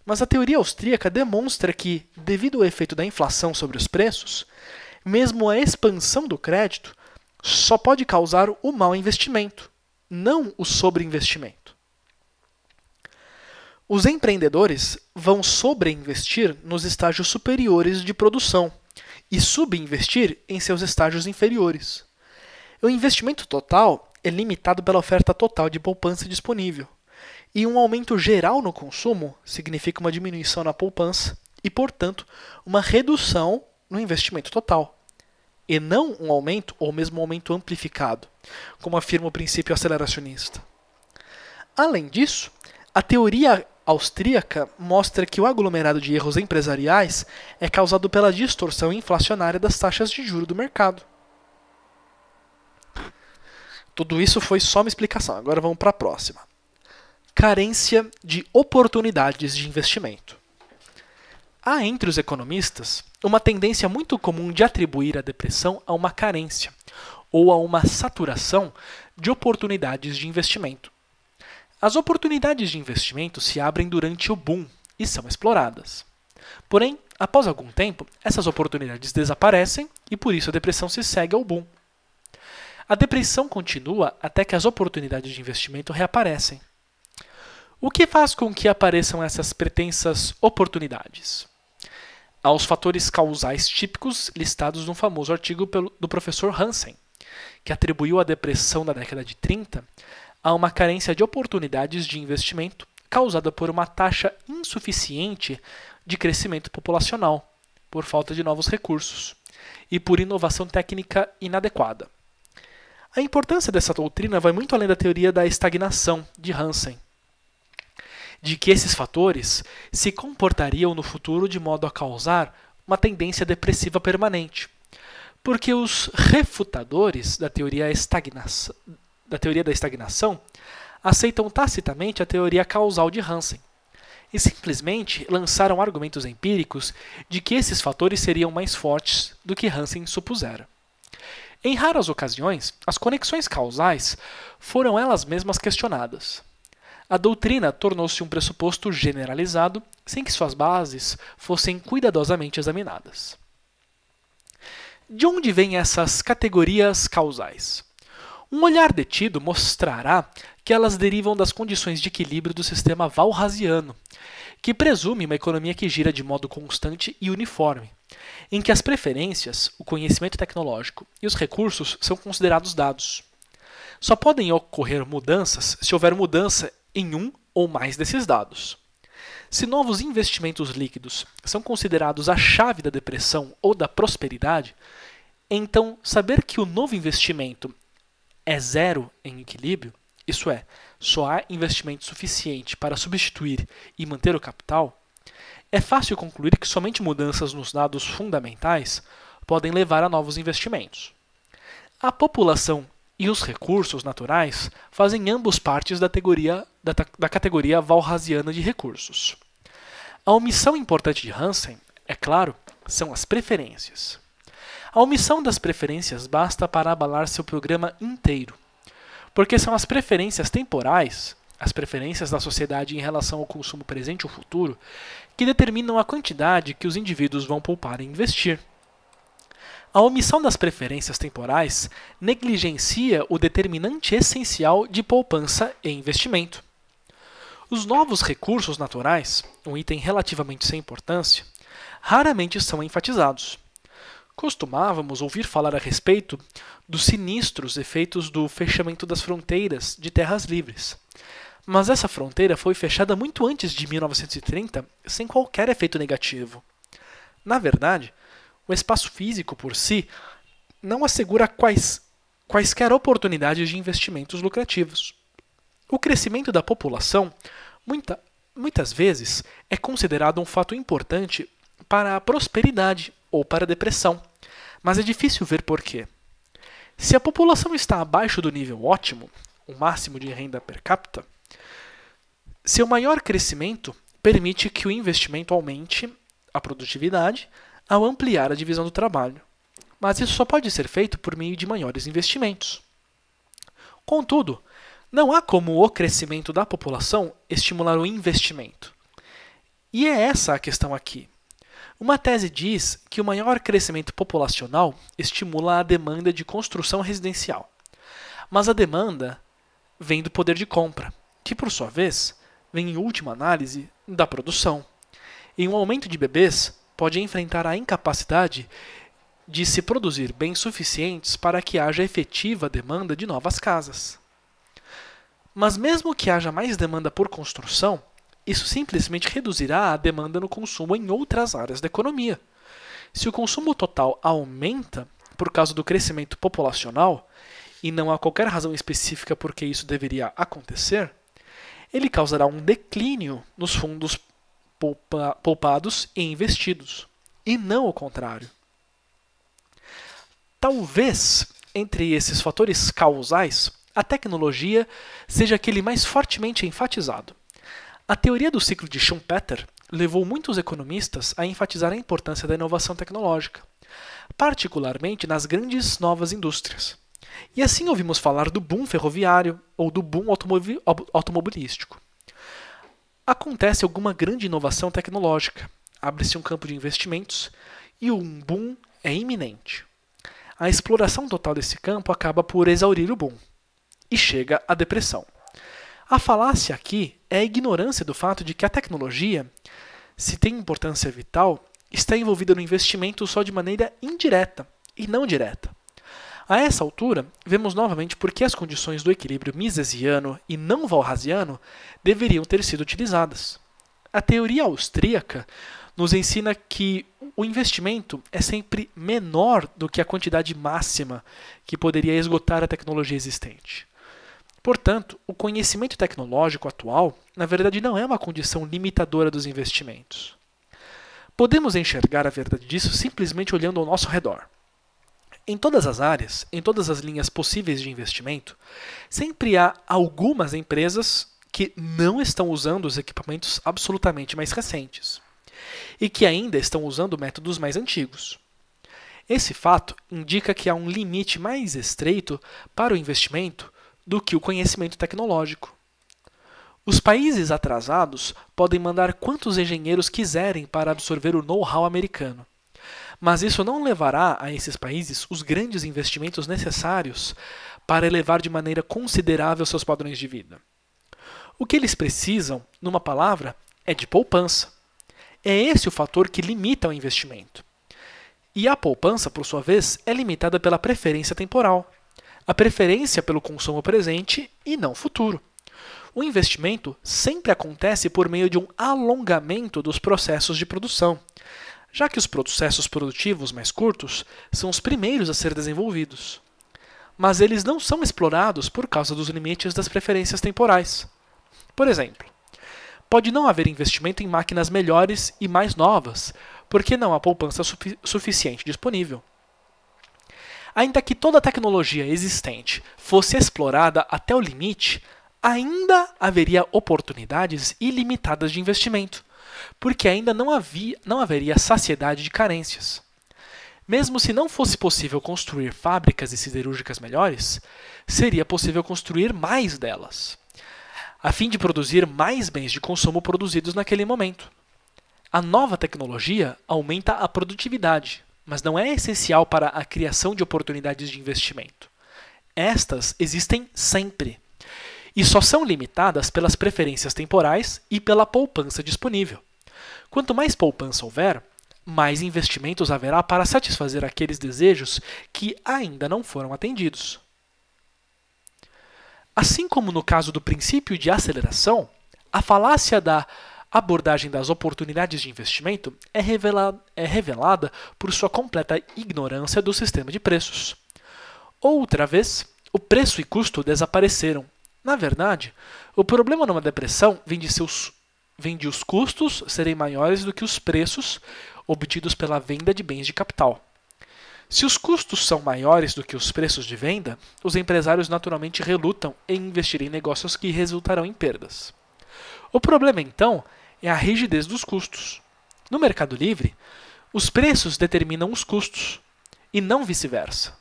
Mas a teoria austríaca demonstra que, devido ao efeito da inflação sobre os preços, mesmo a expansão do crédito só pode causar o mau investimento, não o sobreinvestimento. Os empreendedores vão sobreinvestir nos estágios superiores de produção e subinvestir em seus estágios inferiores. O investimento total é limitado pela oferta total de poupança disponível, e um aumento geral no consumo significa uma diminuição na poupança e, portanto, uma redução no investimento total, e não um aumento ou mesmo um aumento amplificado, como afirma o princípio aceleracionista. Além disso, a teoria austríaca mostra que o aglomerado de erros empresariais é causado pela distorção inflacionária das taxas de juro do mercado. Tudo isso foi só uma explicação. Agora vamos para a próxima. Carência de oportunidades de investimento. Há entre os economistas uma tendência muito comum de atribuir a depressão a uma carência ou a uma saturação de oportunidades de investimento. As oportunidades de investimento se abrem durante o boom e são exploradas. Porém, após algum tempo, essas oportunidades desaparecem e por isso a depressão se segue ao boom. A depressão continua até que as oportunidades de investimento reaparecem. O que faz com que apareçam essas pretensas oportunidades? Aos fatores causais típicos listados num famoso artigo do professor Hansen, que atribuiu à depressão da década de 30 há uma carência de oportunidades de investimento causada por uma taxa insuficiente de crescimento populacional, por falta de novos recursos e por inovação técnica inadequada. A importância dessa doutrina vai muito além da teoria da estagnação de Hansen, de que esses fatores se comportariam no futuro de modo a causar uma tendência depressiva permanente. Porque os refutadores da teoria estagnação da teoria da estagnação aceitam tacitamente a teoria causal de Hansen e simplesmente lançaram argumentos empíricos de que esses fatores seriam mais fortes do que Hansen supusera. Em raras ocasiões, as conexões causais foram elas mesmas questionadas. A doutrina tornou-se um pressuposto generalizado sem que suas bases fossem cuidadosamente examinadas. De onde vêm essas categorias causais? Um olhar detido mostrará que elas derivam das condições de equilíbrio do sistema Walrasiano, que presume uma economia que gira de modo constante e uniforme, em que as preferências, o conhecimento tecnológico e os recursos são considerados dados. Só podem ocorrer mudanças se houver mudança em um ou mais desses dados. Se novos investimentos líquidos são considerados a chave da depressão ou da prosperidade, então saber que o novo investimento é zero em equilíbrio, isso é, só há investimento suficiente para substituir e manter o capital, é fácil concluir que somente mudanças nos dados fundamentais podem levar a novos investimentos. A população e os recursos naturais fazem ambos partes da, categoria da, da categoria valrasiana de recursos. A omissão importante de Hansen, é claro, são as preferências. A omissão das preferências basta para abalar seu programa inteiro, porque são as preferências temporais, as preferências da sociedade em relação ao consumo presente ou futuro, que determinam a quantidade que os indivíduos vão poupar e investir. A omissão das preferências temporais negligencia o determinante essencial de poupança e investimento. Os novos recursos naturais, um item relativamente sem importância, raramente são enfatizados costumávamos ouvir falar a respeito dos sinistros efeitos do fechamento das fronteiras de terras livres. Mas essa fronteira foi fechada muito antes de 1930, sem qualquer efeito negativo. Na verdade, o espaço físico por si não assegura quais, quaisquer oportunidades de investimentos lucrativos. O crescimento da população muita, muitas vezes é considerado um fato importante para a prosperidade ou para a depressão mas é difícil ver por quê. Se a população está abaixo do nível ótimo, o máximo de renda per capita, seu maior crescimento permite que o investimento aumente a produtividade ao ampliar a divisão do trabalho. Mas isso só pode ser feito por meio de maiores investimentos. Contudo, não há como o crescimento da população estimular o investimento. E é essa a questão aqui. Uma tese diz que o maior crescimento populacional estimula a demanda de construção residencial. Mas a demanda vem do poder de compra, que por sua vez vem em última análise da produção. E um aumento de bebês pode enfrentar a incapacidade de se produzir bens suficientes para que haja efetiva demanda de novas casas. Mas mesmo que haja mais demanda por construção, isso simplesmente reduzirá a demanda no consumo em outras áreas da economia. Se o consumo total aumenta por causa do crescimento populacional, e não há qualquer razão específica por que isso deveria acontecer, ele causará um declínio nos fundos poupa, poupados e investidos, e não o contrário. Talvez, entre esses fatores causais, a tecnologia seja aquele mais fortemente enfatizado. A teoria do ciclo de Schumpeter levou muitos economistas a enfatizar a importância da inovação tecnológica, particularmente nas grandes novas indústrias. E assim ouvimos falar do boom ferroviário ou do boom automobilístico. Acontece alguma grande inovação tecnológica, abre-se um campo de investimentos e um boom é iminente. A exploração total desse campo acaba por exaurir o boom e chega a depressão. A falácia aqui é a ignorância do fato de que a tecnologia, se tem importância vital, está envolvida no investimento só de maneira indireta e não direta. A essa altura, vemos novamente por que as condições do equilíbrio misesiano e não walrasiano deveriam ter sido utilizadas. A teoria austríaca nos ensina que o investimento é sempre menor do que a quantidade máxima que poderia esgotar a tecnologia existente. Portanto, o conhecimento tecnológico atual, na verdade, não é uma condição limitadora dos investimentos. Podemos enxergar a verdade disso simplesmente olhando ao nosso redor. Em todas as áreas, em todas as linhas possíveis de investimento, sempre há algumas empresas que não estão usando os equipamentos absolutamente mais recentes e que ainda estão usando métodos mais antigos. Esse fato indica que há um limite mais estreito para o investimento do que o conhecimento tecnológico. Os países atrasados podem mandar quantos engenheiros quiserem para absorver o know-how americano. Mas isso não levará a esses países os grandes investimentos necessários para elevar de maneira considerável seus padrões de vida. O que eles precisam, numa palavra, é de poupança. É esse o fator que limita o investimento. E a poupança, por sua vez, é limitada pela preferência temporal a preferência pelo consumo presente e não futuro. O investimento sempre acontece por meio de um alongamento dos processos de produção, já que os processos produtivos mais curtos são os primeiros a ser desenvolvidos. Mas eles não são explorados por causa dos limites das preferências temporais. Por exemplo, pode não haver investimento em máquinas melhores e mais novas, porque não há poupança suficiente disponível. Ainda que toda a tecnologia existente fosse explorada até o limite, ainda haveria oportunidades ilimitadas de investimento, porque ainda não, havia, não haveria saciedade de carências. Mesmo se não fosse possível construir fábricas e siderúrgicas melhores, seria possível construir mais delas, a fim de produzir mais bens de consumo produzidos naquele momento. A nova tecnologia aumenta a produtividade, mas não é essencial para a criação de oportunidades de investimento. Estas existem sempre e só são limitadas pelas preferências temporais e pela poupança disponível. Quanto mais poupança houver, mais investimentos haverá para satisfazer aqueles desejos que ainda não foram atendidos. Assim como no caso do princípio de aceleração, a falácia da a abordagem das oportunidades de investimento é, revela é revelada por sua completa ignorância do sistema de preços. Outra vez, o preço e custo desapareceram. Na verdade, o problema numa depressão vem de, seus, vem de os custos serem maiores do que os preços obtidos pela venda de bens de capital. Se os custos são maiores do que os preços de venda, os empresários naturalmente relutam em investir em negócios que resultarão em perdas. O problema, então, é a rigidez dos custos. No mercado livre, os preços determinam os custos e não vice-versa.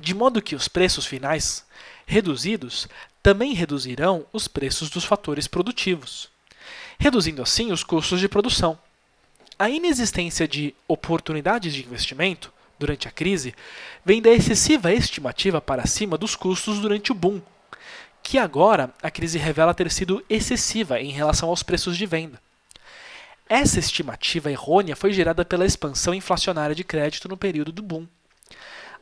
De modo que os preços finais reduzidos também reduzirão os preços dos fatores produtivos, reduzindo assim os custos de produção. A inexistência de oportunidades de investimento durante a crise vem da excessiva estimativa para cima dos custos durante o boom que agora a crise revela ter sido excessiva em relação aos preços de venda. Essa estimativa errônea foi gerada pela expansão inflacionária de crédito no período do boom.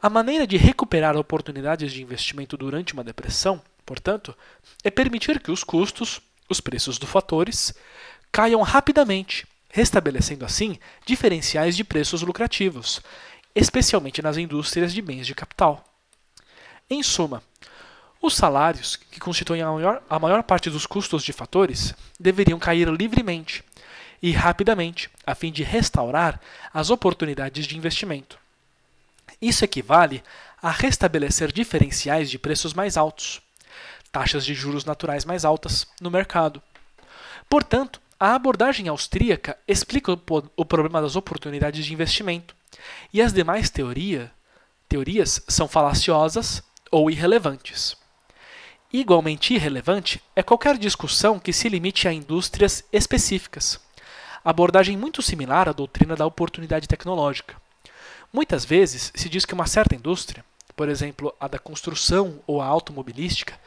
A maneira de recuperar oportunidades de investimento durante uma depressão, portanto, é permitir que os custos, os preços dos fatores, caiam rapidamente, restabelecendo assim diferenciais de preços lucrativos, especialmente nas indústrias de bens de capital. Em suma, os salários, que constituem a maior, a maior parte dos custos de fatores, deveriam cair livremente e rapidamente, a fim de restaurar as oportunidades de investimento. Isso equivale a restabelecer diferenciais de preços mais altos, taxas de juros naturais mais altas no mercado. Portanto, a abordagem austríaca explica o problema das oportunidades de investimento, e as demais teoria, teorias são falaciosas ou irrelevantes. Igualmente irrelevante é qualquer discussão que se limite a indústrias específicas, abordagem muito similar à doutrina da oportunidade tecnológica. Muitas vezes se diz que uma certa indústria, por exemplo, a da construção ou a automobilística,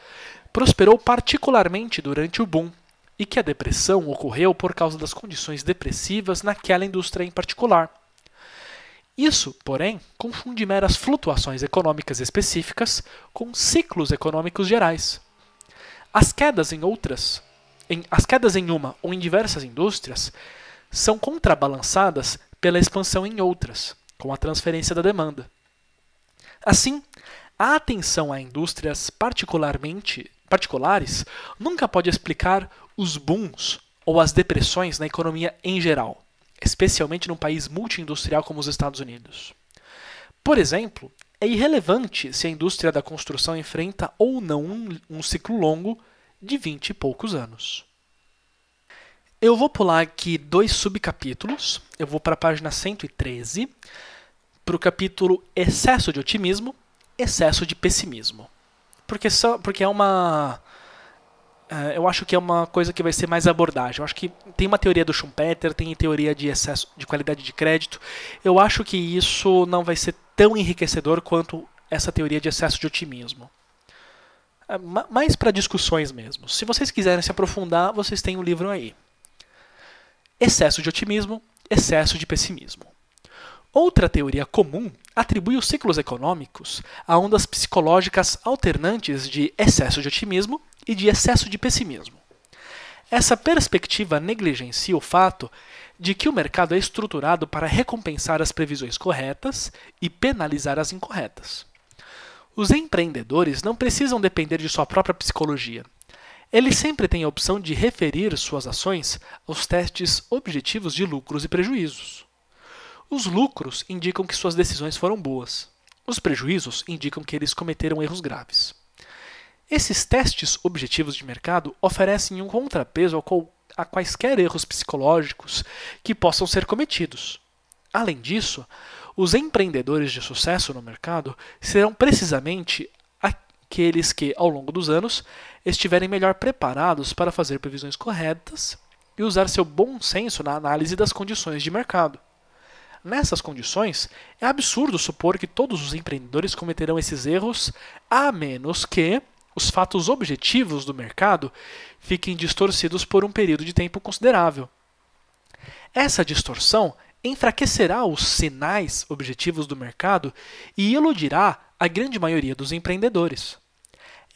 prosperou particularmente durante o boom e que a depressão ocorreu por causa das condições depressivas naquela indústria em particular. Isso, porém, confunde meras flutuações econômicas específicas com ciclos econômicos gerais. As quedas em outras, em, as quedas em uma ou em diversas indústrias são contrabalançadas pela expansão em outras, com a transferência da demanda. Assim, a atenção a indústrias particularmente particulares nunca pode explicar os booms ou as depressões na economia em geral especialmente num país multiindustrial como os Estados Unidos. Por exemplo, é irrelevante se a indústria da construção enfrenta ou não um, um ciclo longo de 20 e poucos anos. Eu vou pular aqui dois subcapítulos. Eu vou para a página 113, para o capítulo Excesso de Otimismo, Excesso de Pessimismo. Porque, só, porque é uma ah, eu acho que é uma coisa que vai ser mais abordagem. Eu acho que tem uma teoria do Schumpeter, tem teoria de excesso de qualidade de crédito. Eu acho que isso não vai ser tão enriquecedor quanto essa teoria de excesso de otimismo. Ah, mais para discussões mesmo. Se vocês quiserem se aprofundar, vocês têm um livro aí. Excesso de otimismo, excesso de pessimismo. Outra teoria comum atribui os ciclos econômicos a ondas psicológicas alternantes de excesso de otimismo e de excesso de pessimismo. Essa perspectiva negligencia o fato de que o mercado é estruturado para recompensar as previsões corretas e penalizar as incorretas. Os empreendedores não precisam depender de sua própria psicologia. Eles sempre têm a opção de referir suas ações aos testes objetivos de lucros e prejuízos. Os lucros indicam que suas decisões foram boas. Os prejuízos indicam que eles cometeram erros graves. Esses testes objetivos de mercado oferecem um contrapeso a quaisquer erros psicológicos que possam ser cometidos. Além disso, os empreendedores de sucesso no mercado serão precisamente aqueles que, ao longo dos anos, estiverem melhor preparados para fazer previsões corretas e usar seu bom senso na análise das condições de mercado. Nessas condições, é absurdo supor que todos os empreendedores cometerão esses erros, a menos que os fatos objetivos do mercado fiquem distorcidos por um período de tempo considerável. Essa distorção enfraquecerá os sinais objetivos do mercado e iludirá a grande maioria dos empreendedores.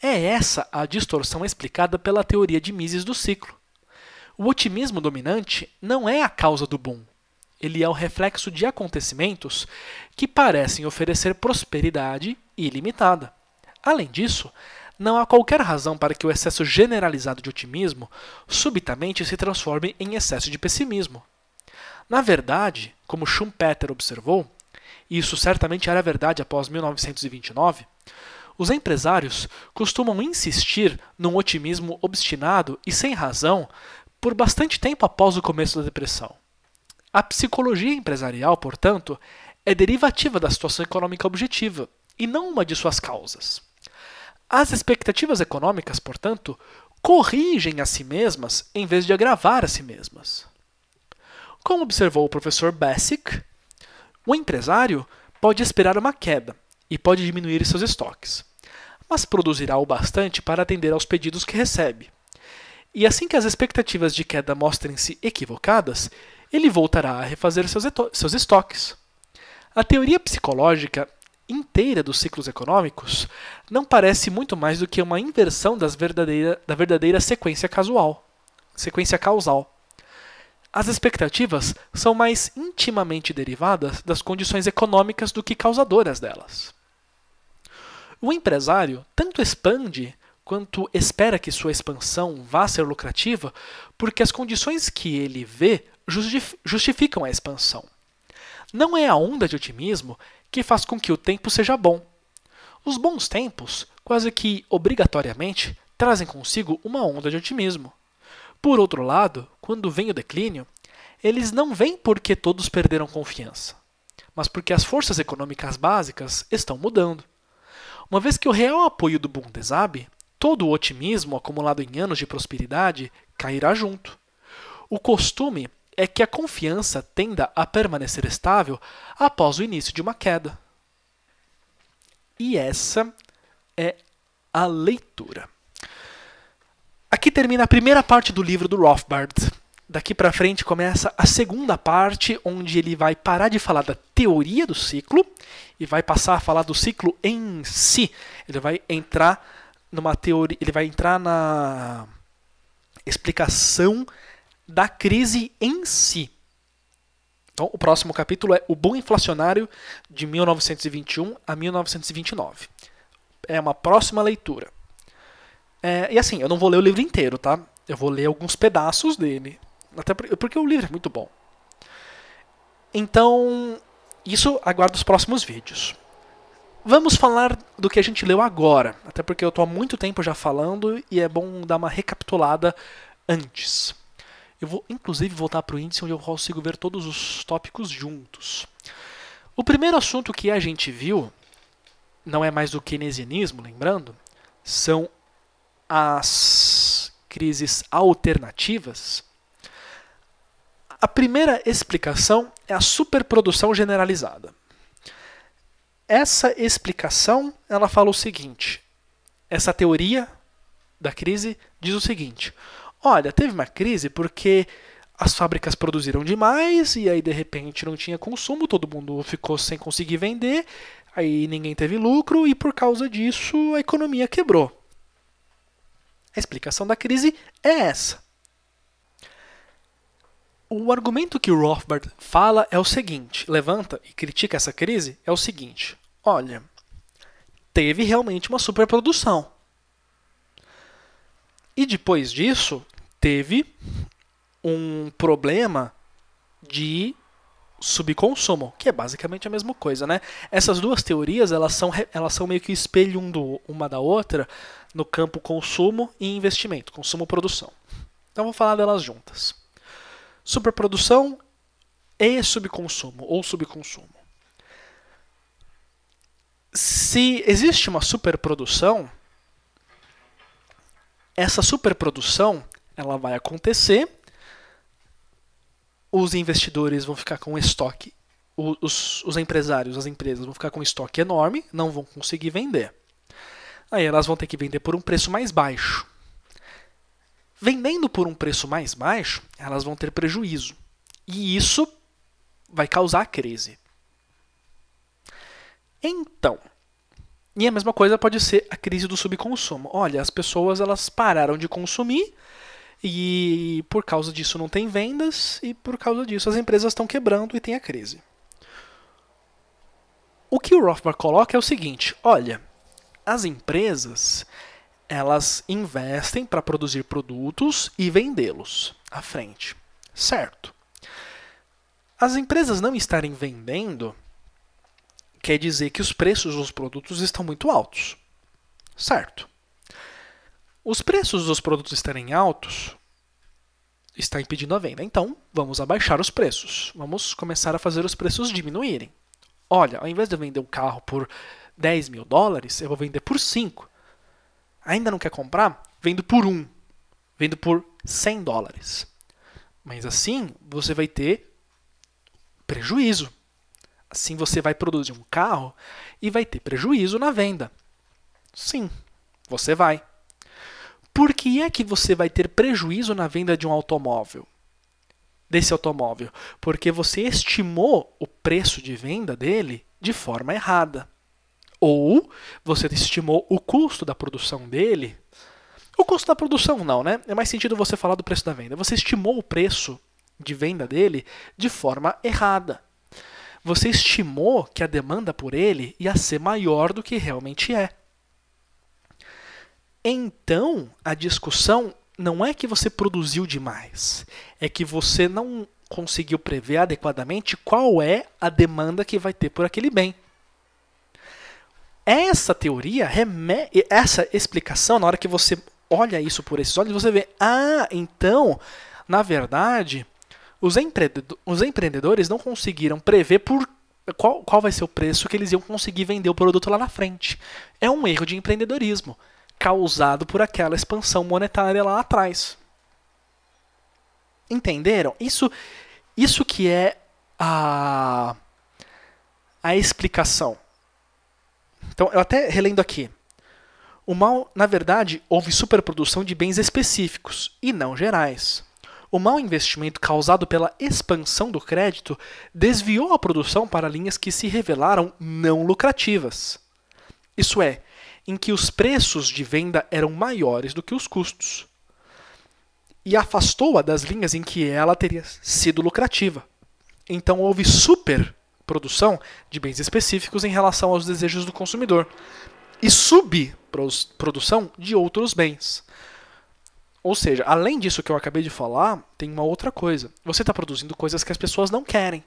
É essa a distorção explicada pela teoria de Mises do ciclo. O otimismo dominante não é a causa do boom, ele é o reflexo de acontecimentos que parecem oferecer prosperidade ilimitada. Além disso, não há qualquer razão para que o excesso generalizado de otimismo subitamente se transforme em excesso de pessimismo. Na verdade, como Schumpeter observou, e isso certamente era verdade após 1929, os empresários costumam insistir num otimismo obstinado e sem razão por bastante tempo após o começo da depressão. A psicologia empresarial, portanto, é derivativa da situação econômica objetiva e não uma de suas causas. As expectativas econômicas, portanto, corrigem a si mesmas em vez de agravar a si mesmas. Como observou o professor Bessic, o empresário pode esperar uma queda e pode diminuir seus estoques, mas produzirá o bastante para atender aos pedidos que recebe. E assim que as expectativas de queda mostrem-se equivocadas, ele voltará a refazer seus, seus estoques. A teoria psicológica inteira dos ciclos econômicos não parece muito mais do que uma inversão verdadeira, da verdadeira sequência casual, sequência causal. As expectativas são mais intimamente derivadas das condições econômicas do que causadoras delas. O empresário tanto expande quanto espera que sua expansão vá ser lucrativa, porque as condições que ele vê justificam a expansão. Não é a onda de otimismo que faz com que o tempo seja bom. Os bons tempos, quase que obrigatoriamente, trazem consigo uma onda de otimismo. Por outro lado, quando vem o declínio, eles não vêm porque todos perderam confiança, mas porque as forças econômicas básicas estão mudando. Uma vez que o real apoio do Bundesab, todo o otimismo acumulado em anos de prosperidade cairá junto. O costume é que a confiança tenda a permanecer estável após o início de uma queda. E essa é a leitura. Aqui termina a primeira parte do livro do Rothbard. Daqui para frente começa a segunda parte, onde ele vai parar de falar da teoria do ciclo e vai passar a falar do ciclo em si. Ele vai entrar numa teoria, ele vai entrar na explicação da crise em si. Então, o próximo capítulo é o boom inflacionário de 1921 a 1929. É uma próxima leitura. É, e assim, eu não vou ler o livro inteiro, tá? Eu vou ler alguns pedaços dele. Até porque o livro é muito bom. Então, isso aguarda os próximos vídeos. Vamos falar do que a gente leu agora, até porque eu estou há muito tempo já falando e é bom dar uma recapitulada antes. Eu vou inclusive voltar para o índice onde eu consigo ver todos os tópicos juntos. O primeiro assunto que a gente viu não é mais do keynesianismo, lembrando, são as crises alternativas. A primeira explicação é a superprodução generalizada. Essa explicação, ela fala o seguinte: essa teoria da crise diz o seguinte: Olha, teve uma crise porque as fábricas produziram demais e aí de repente não tinha consumo, todo mundo ficou sem conseguir vender, aí ninguém teve lucro e por causa disso a economia quebrou. A explicação da crise é essa. O argumento que o Rothbard fala é o seguinte, levanta e critica essa crise é o seguinte: olha, teve realmente uma superprodução. E depois disso, teve um problema de subconsumo, que é basicamente a mesma coisa, né? Essas duas teorias, elas são, elas são meio que espelho um do, uma da outra no campo consumo e investimento, consumo-produção. Então vou falar delas juntas. Superprodução e subconsumo, ou subconsumo. Se existe uma superprodução, essa superprodução ela vai acontecer. Os investidores vão ficar com estoque, os, os empresários, as empresas vão ficar com estoque enorme, não vão conseguir vender. Aí elas vão ter que vender por um preço mais baixo. Vendendo por um preço mais baixo, elas vão ter prejuízo. E isso vai causar crise. Então, e a mesma coisa pode ser a crise do subconsumo. Olha, as pessoas elas pararam de consumir e por causa disso não tem vendas, e por causa disso as empresas estão quebrando e tem a crise. O que o Rothbard coloca é o seguinte: olha, as empresas elas investem para produzir produtos e vendê-los à frente, certo? As empresas não estarem vendendo quer dizer que os preços dos produtos estão muito altos, certo? Os preços dos produtos estarem altos está impedindo a venda. Então, vamos abaixar os preços. Vamos começar a fazer os preços diminuírem. Olha, ao invés de eu vender o um carro por 10 mil dólares, eu vou vender por 5. Ainda não quer comprar? Vendo por 1. Vendo por 100 dólares. Mas assim, você vai ter prejuízo. Assim, você vai produzir um carro e vai ter prejuízo na venda. Sim, você vai por que é que você vai ter prejuízo na venda de um automóvel? Desse automóvel? Porque você estimou o preço de venda dele de forma errada. Ou você estimou o custo da produção dele. O custo da produção não, né? É mais sentido você falar do preço da venda. Você estimou o preço de venda dele de forma errada. Você estimou que a demanda por ele ia ser maior do que realmente é. Então, a discussão não é que você produziu demais, é que você não conseguiu prever adequadamente qual é a demanda que vai ter por aquele bem. Essa teoria, essa explicação, na hora que você olha isso por esses olhos, você vê, ah, então, na verdade, os, empreendedor, os empreendedores não conseguiram prever por qual, qual vai ser o preço que eles iam conseguir vender o produto lá na frente. É um erro de empreendedorismo causado por aquela expansão monetária lá atrás. Entenderam? Isso, isso que é a, a explicação. Então, eu até relendo aqui. O mal, na verdade, houve superprodução de bens específicos e não gerais. O mau investimento causado pela expansão do crédito desviou a produção para linhas que se revelaram não lucrativas. Isso é, em que os preços de venda eram maiores do que os custos e afastou-a das linhas em que ela teria sido lucrativa. Então houve superprodução de bens específicos em relação aos desejos do consumidor e subprodução de outros bens. Ou seja, além disso que eu acabei de falar, tem uma outra coisa. Você está produzindo coisas que as pessoas não querem.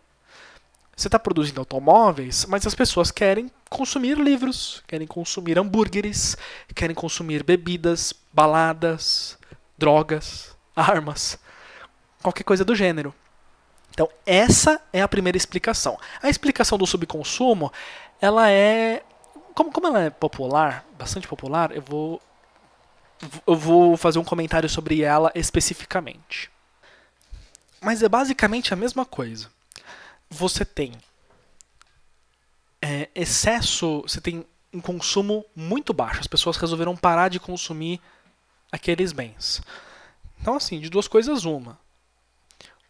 Você está produzindo automóveis, mas as pessoas querem consumir livros, querem consumir hambúrgueres, querem consumir bebidas, baladas, drogas, armas, qualquer coisa do gênero. Então, essa é a primeira explicação. A explicação do subconsumo, ela é. Como, como ela é popular, bastante popular, eu vou, eu vou fazer um comentário sobre ela especificamente. Mas é basicamente a mesma coisa você tem é, excesso, você tem um consumo muito baixo. As pessoas resolveram parar de consumir aqueles bens. Então, assim, de duas coisas, uma.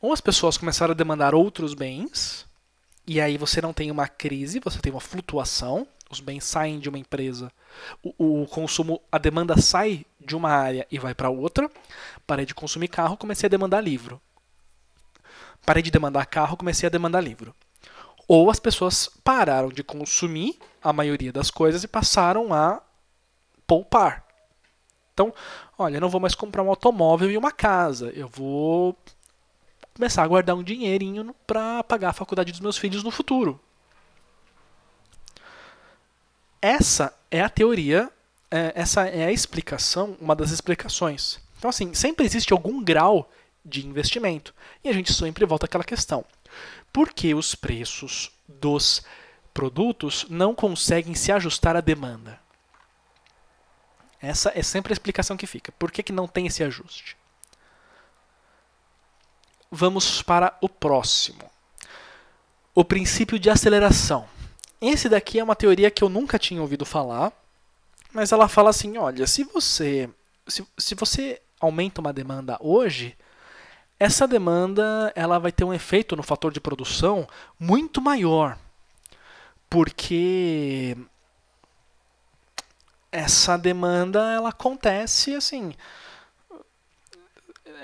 Ou as pessoas começaram a demandar outros bens, e aí você não tem uma crise, você tem uma flutuação. Os bens saem de uma empresa, o, o consumo, a demanda sai de uma área e vai para outra. Parei de consumir carro, comecei a demandar livro parei de demandar carro, comecei a demandar livro. Ou as pessoas pararam de consumir a maioria das coisas e passaram a poupar. Então, olha, eu não vou mais comprar um automóvel e uma casa, eu vou começar a guardar um dinheirinho para pagar a faculdade dos meus filhos no futuro. Essa é a teoria, é, essa é a explicação, uma das explicações. Então, assim, sempre existe algum grau de investimento. E a gente sempre volta àquela questão: por que os preços dos produtos não conseguem se ajustar à demanda? Essa é sempre a explicação que fica. Por que, que não tem esse ajuste? Vamos para o próximo. O princípio de aceleração. Esse daqui é uma teoria que eu nunca tinha ouvido falar, mas ela fala assim: olha, se você, se, se você aumenta uma demanda hoje, essa demanda ela vai ter um efeito no fator de produção muito maior, porque essa demanda ela acontece assim.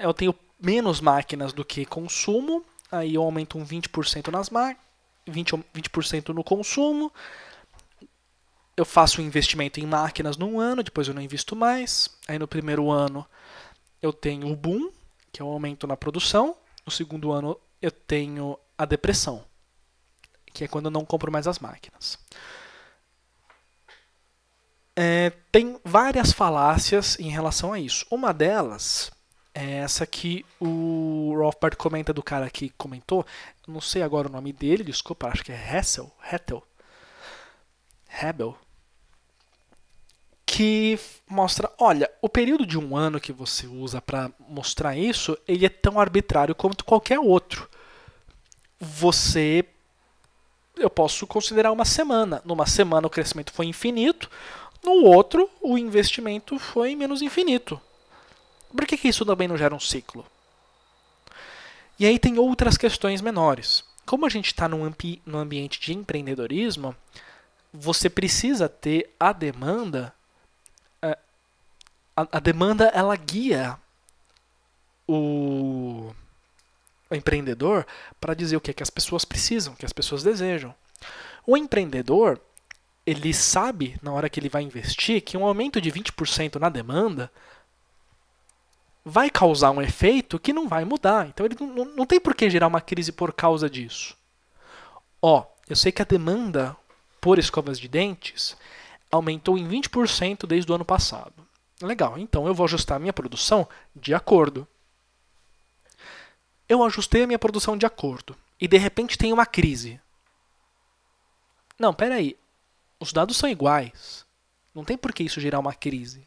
Eu tenho menos máquinas do que consumo, aí eu aumento um 20% nas máquinas, 20%, 20 no consumo, eu faço um investimento em máquinas num ano, depois eu não invisto mais, aí no primeiro ano eu tenho o boom, que é o aumento na produção. No segundo ano, eu tenho a depressão, que é quando eu não compro mais as máquinas. É, tem várias falácias em relação a isso. Uma delas é essa que o Rothbard comenta do cara que comentou. Não sei agora o nome dele, desculpa, acho que é Hessel, Hettel, Hebel que mostra, olha, o período de um ano que você usa para mostrar isso, ele é tão arbitrário quanto qualquer outro. Você eu posso considerar uma semana. Numa semana o crescimento foi infinito, no outro o investimento foi menos infinito. Por que, que isso também não gera um ciclo? E aí tem outras questões menores. Como a gente está no ambiente de empreendedorismo, você precisa ter a demanda a, demanda ela guia o, o empreendedor para dizer o que, é que as pessoas precisam, o que as pessoas desejam. O empreendedor ele sabe na hora que ele vai investir que um aumento de 20% na demanda vai causar um efeito que não vai mudar. Então ele não, não tem por que gerar uma crise por causa disso. Ó, eu sei que a demanda por escovas de dentes aumentou em 20% desde o ano passado. Legal, então eu vou ajustar a minha produção de acordo. Eu ajustei a minha produção de acordo e de repente tem uma crise. Não, peraí. Os dados são iguais. Não tem por que isso gerar uma crise.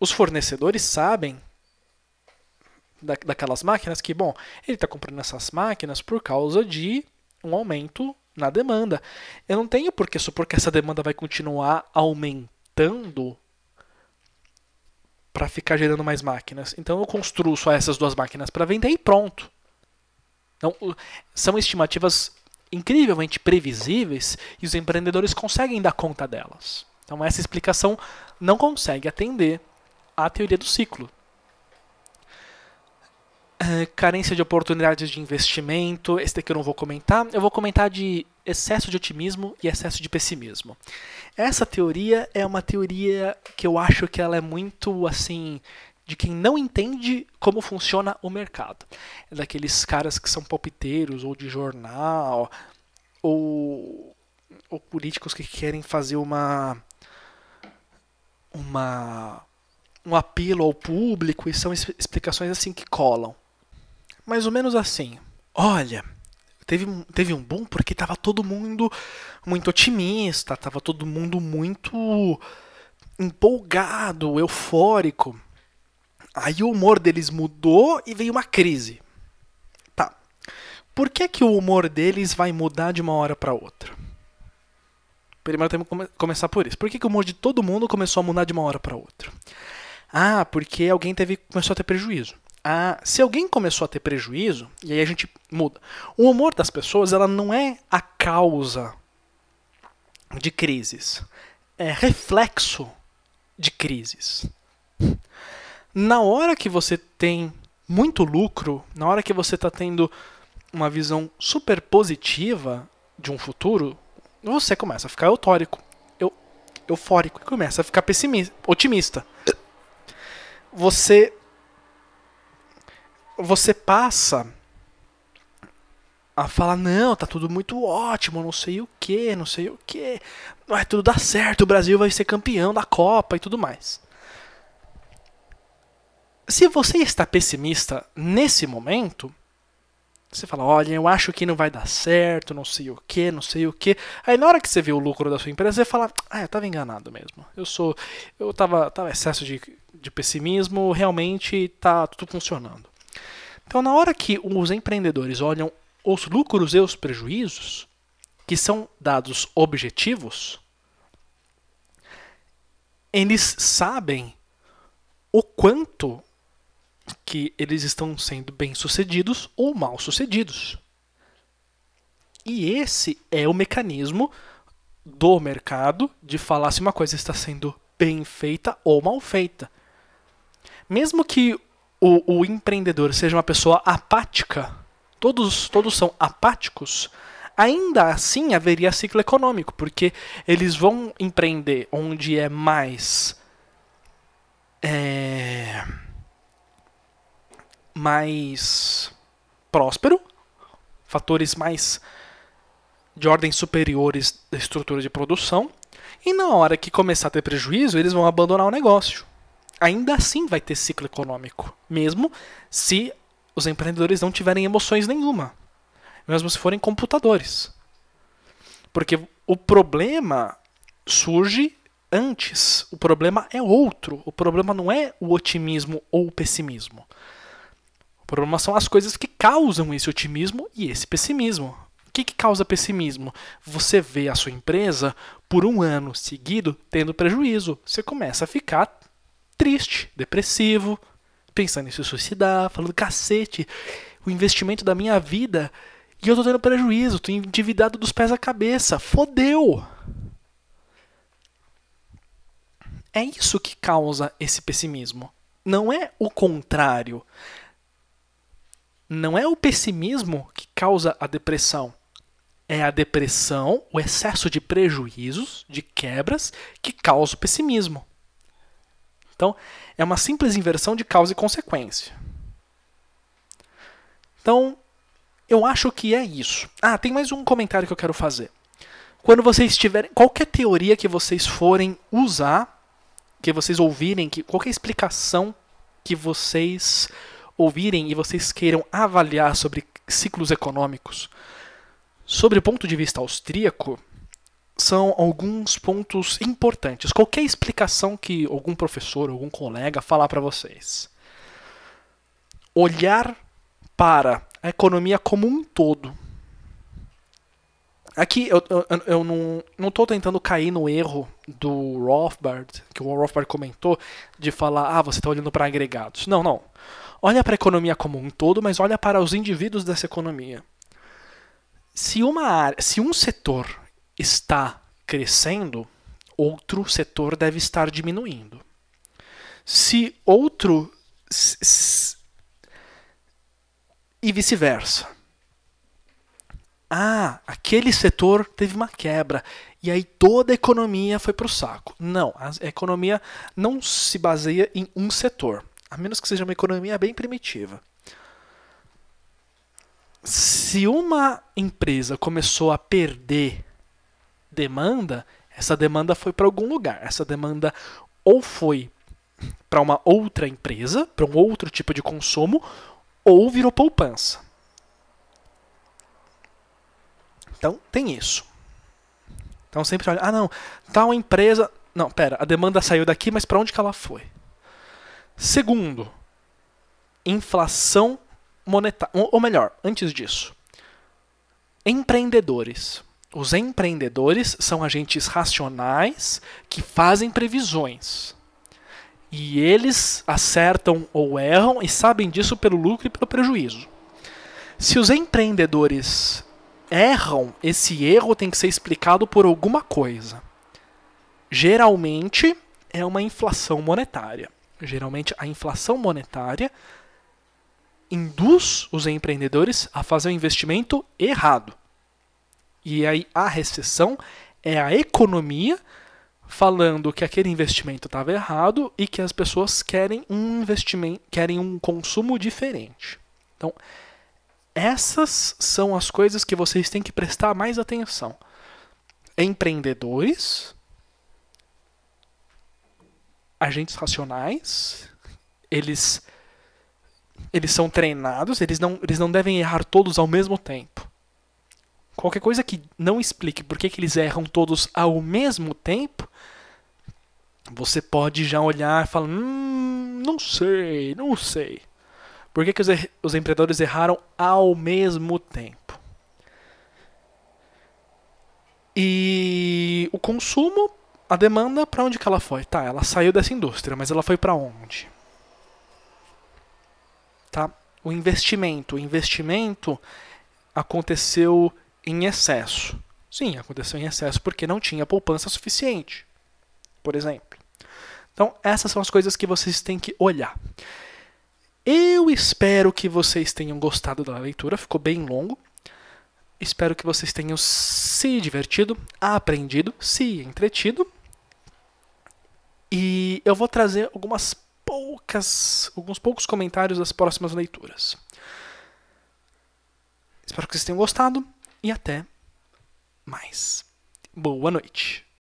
Os fornecedores sabem da, daquelas máquinas que, bom, ele está comprando essas máquinas por causa de um aumento na demanda. Eu não tenho por que supor que essa demanda vai continuar aumentando aumentando para ficar gerando mais máquinas. Então eu construo só essas duas máquinas para vender e pronto. Então, são estimativas incrivelmente previsíveis e os empreendedores conseguem dar conta delas. Então essa explicação não consegue atender à teoria do ciclo. Ah, carência de oportunidades de investimento, esse daqui eu não vou comentar. Eu vou comentar de excesso de otimismo e excesso de pessimismo. Essa teoria é uma teoria que eu acho que ela é muito assim de quem não entende como funciona o mercado. É daqueles caras que são palpiteiros ou de jornal ou, ou políticos que querem fazer uma uma um apelo ao público e são explicações assim que colam mais ou menos assim: olha, teve, teve um boom porque tava todo mundo muito otimista, tava todo mundo muito empolgado, eufórico. Aí o humor deles mudou e veio uma crise. Tá. Por que que o humor deles vai mudar de uma hora para outra? Primeiro temos que começar por isso. Por que, que o humor de todo mundo começou a mudar de uma hora para outra? Ah, porque alguém teve começou a ter prejuízo. Ah, se alguém começou a ter prejuízo, e aí a gente muda. O humor das pessoas ela não é a causa de crises, é reflexo de crises. Na hora que você tem muito lucro, na hora que você está tendo uma visão super positiva de um futuro, você começa a ficar eutórico, eu, eufórico, e começa a ficar pessimista, otimista. Você você passa a falar, não, tá tudo muito ótimo, não sei o que, não sei o que, vai tudo dar certo, o Brasil vai ser campeão da Copa e tudo mais. Se você está pessimista nesse momento, você fala, olha, eu acho que não vai dar certo, não sei o que, não sei o que. Aí na hora que você vê o lucro da sua empresa, você fala, ah, eu estava enganado mesmo. Eu sou, eu tava, tava excesso de, de pessimismo, realmente tá tudo funcionando. Então, na hora que os empreendedores olham os lucros e os prejuízos, que são dados objetivos, eles sabem o quanto que eles estão sendo bem-sucedidos ou mal-sucedidos. E esse é o mecanismo do mercado de falar se uma coisa está sendo bem feita ou mal feita. Mesmo que o, o empreendedor seja uma pessoa apática, todos, todos são apáticos, ainda assim haveria ciclo econômico, porque eles vão empreender onde é mais. É, mais próspero, fatores mais de ordem superiores da estrutura de produção, e na hora que começar a ter prejuízo, eles vão abandonar o negócio ainda assim vai ter ciclo econômico, mesmo se os empreendedores não tiverem emoções nenhuma, mesmo se forem computadores. Porque o problema surge antes, o problema é outro, o problema não é o otimismo ou o pessimismo. O problema são as coisas que causam esse otimismo e esse pessimismo. O que, que causa pessimismo? Você vê a sua empresa por um ano seguido tendo prejuízo. Você começa a ficar triste, depressivo, pensando em se suicidar, falando cacete, o investimento da minha vida e eu tô tendo prejuízo, tô endividado dos pés à cabeça, fodeu. É isso que causa esse pessimismo. Não é o contrário. Não é o pessimismo que causa a depressão. É a depressão, o excesso de prejuízos, de quebras, que causa o pessimismo. Então, é uma simples inversão de causa e consequência. Então, eu acho que é isso. Ah, tem mais um comentário que eu quero fazer. Quando vocês tiverem qualquer teoria que vocês forem usar, que vocês ouvirem, que qualquer explicação que vocês ouvirem e vocês queiram avaliar sobre ciclos econômicos, sobre o ponto de vista austríaco, são alguns pontos importantes. Qualquer explicação que algum professor, algum colega falar para vocês. Olhar para a economia como um todo. Aqui eu, eu, eu não, não tentando cair no erro do Rothbard, que o Rothbard comentou, de falar, ah, você está olhando para agregados. Não, não. Olha para a economia como um todo, mas olha para os indivíduos dessa economia. Se, uma área, se um setor está crescendo, outro setor deve estar diminuindo. Se outro. E vice-versa. Ah, aquele setor teve uma quebra e aí toda a economia foi para o saco. Não, a economia não se baseia em um setor, a menos que seja uma economia bem primitiva. Se uma empresa começou a perder demanda, essa demanda foi para algum lugar. Essa demanda ou foi para uma outra empresa, para um outro tipo de consumo, ou virou poupança. Então, tem isso. Então, sempre olha, ah, não, tal empresa. Não, pera, a demanda saiu daqui, mas para onde que ela foi? Segundo, inflação monetária. Ou melhor, antes disso, empreendedores os empreendedores são agentes racionais que fazem previsões. E eles acertam ou erram e sabem disso pelo lucro e pelo prejuízo. Se os empreendedores erram, esse erro tem que ser explicado por alguma coisa. Geralmente é uma inflação monetária. Geralmente a inflação monetária induz os empreendedores a fazer o um investimento errado. E aí a recessão é a economia falando que aquele investimento estava errado e que as pessoas querem um investimento, querem um consumo diferente. Então, essas são as coisas que vocês têm que prestar mais atenção. Empreendedores, agentes racionais, eles eles são treinados, eles não, eles não devem errar todos ao mesmo tempo. Qualquer coisa que não explique por que, que eles erram todos ao mesmo tempo, você pode já olhar e falar: hum, não sei, não sei. Por que, que os, er os empreendedores erraram ao mesmo tempo? E o consumo, a demanda, para onde que ela foi? Tá, ela saiu dessa indústria, mas ela foi para onde? Tá? O investimento, o investimento aconteceu em excesso. Sim, aconteceu em excesso porque não tinha poupança suficiente, por exemplo. Então, essas são as coisas que vocês têm que olhar. Eu espero que vocês tenham gostado da leitura, ficou bem longo. Espero que vocês tenham se divertido, aprendido, se entretido. E eu vou trazer algumas poucas, alguns poucos comentários das próximas leituras. Espero que vocês tenham gostado e até mais. Boa noite.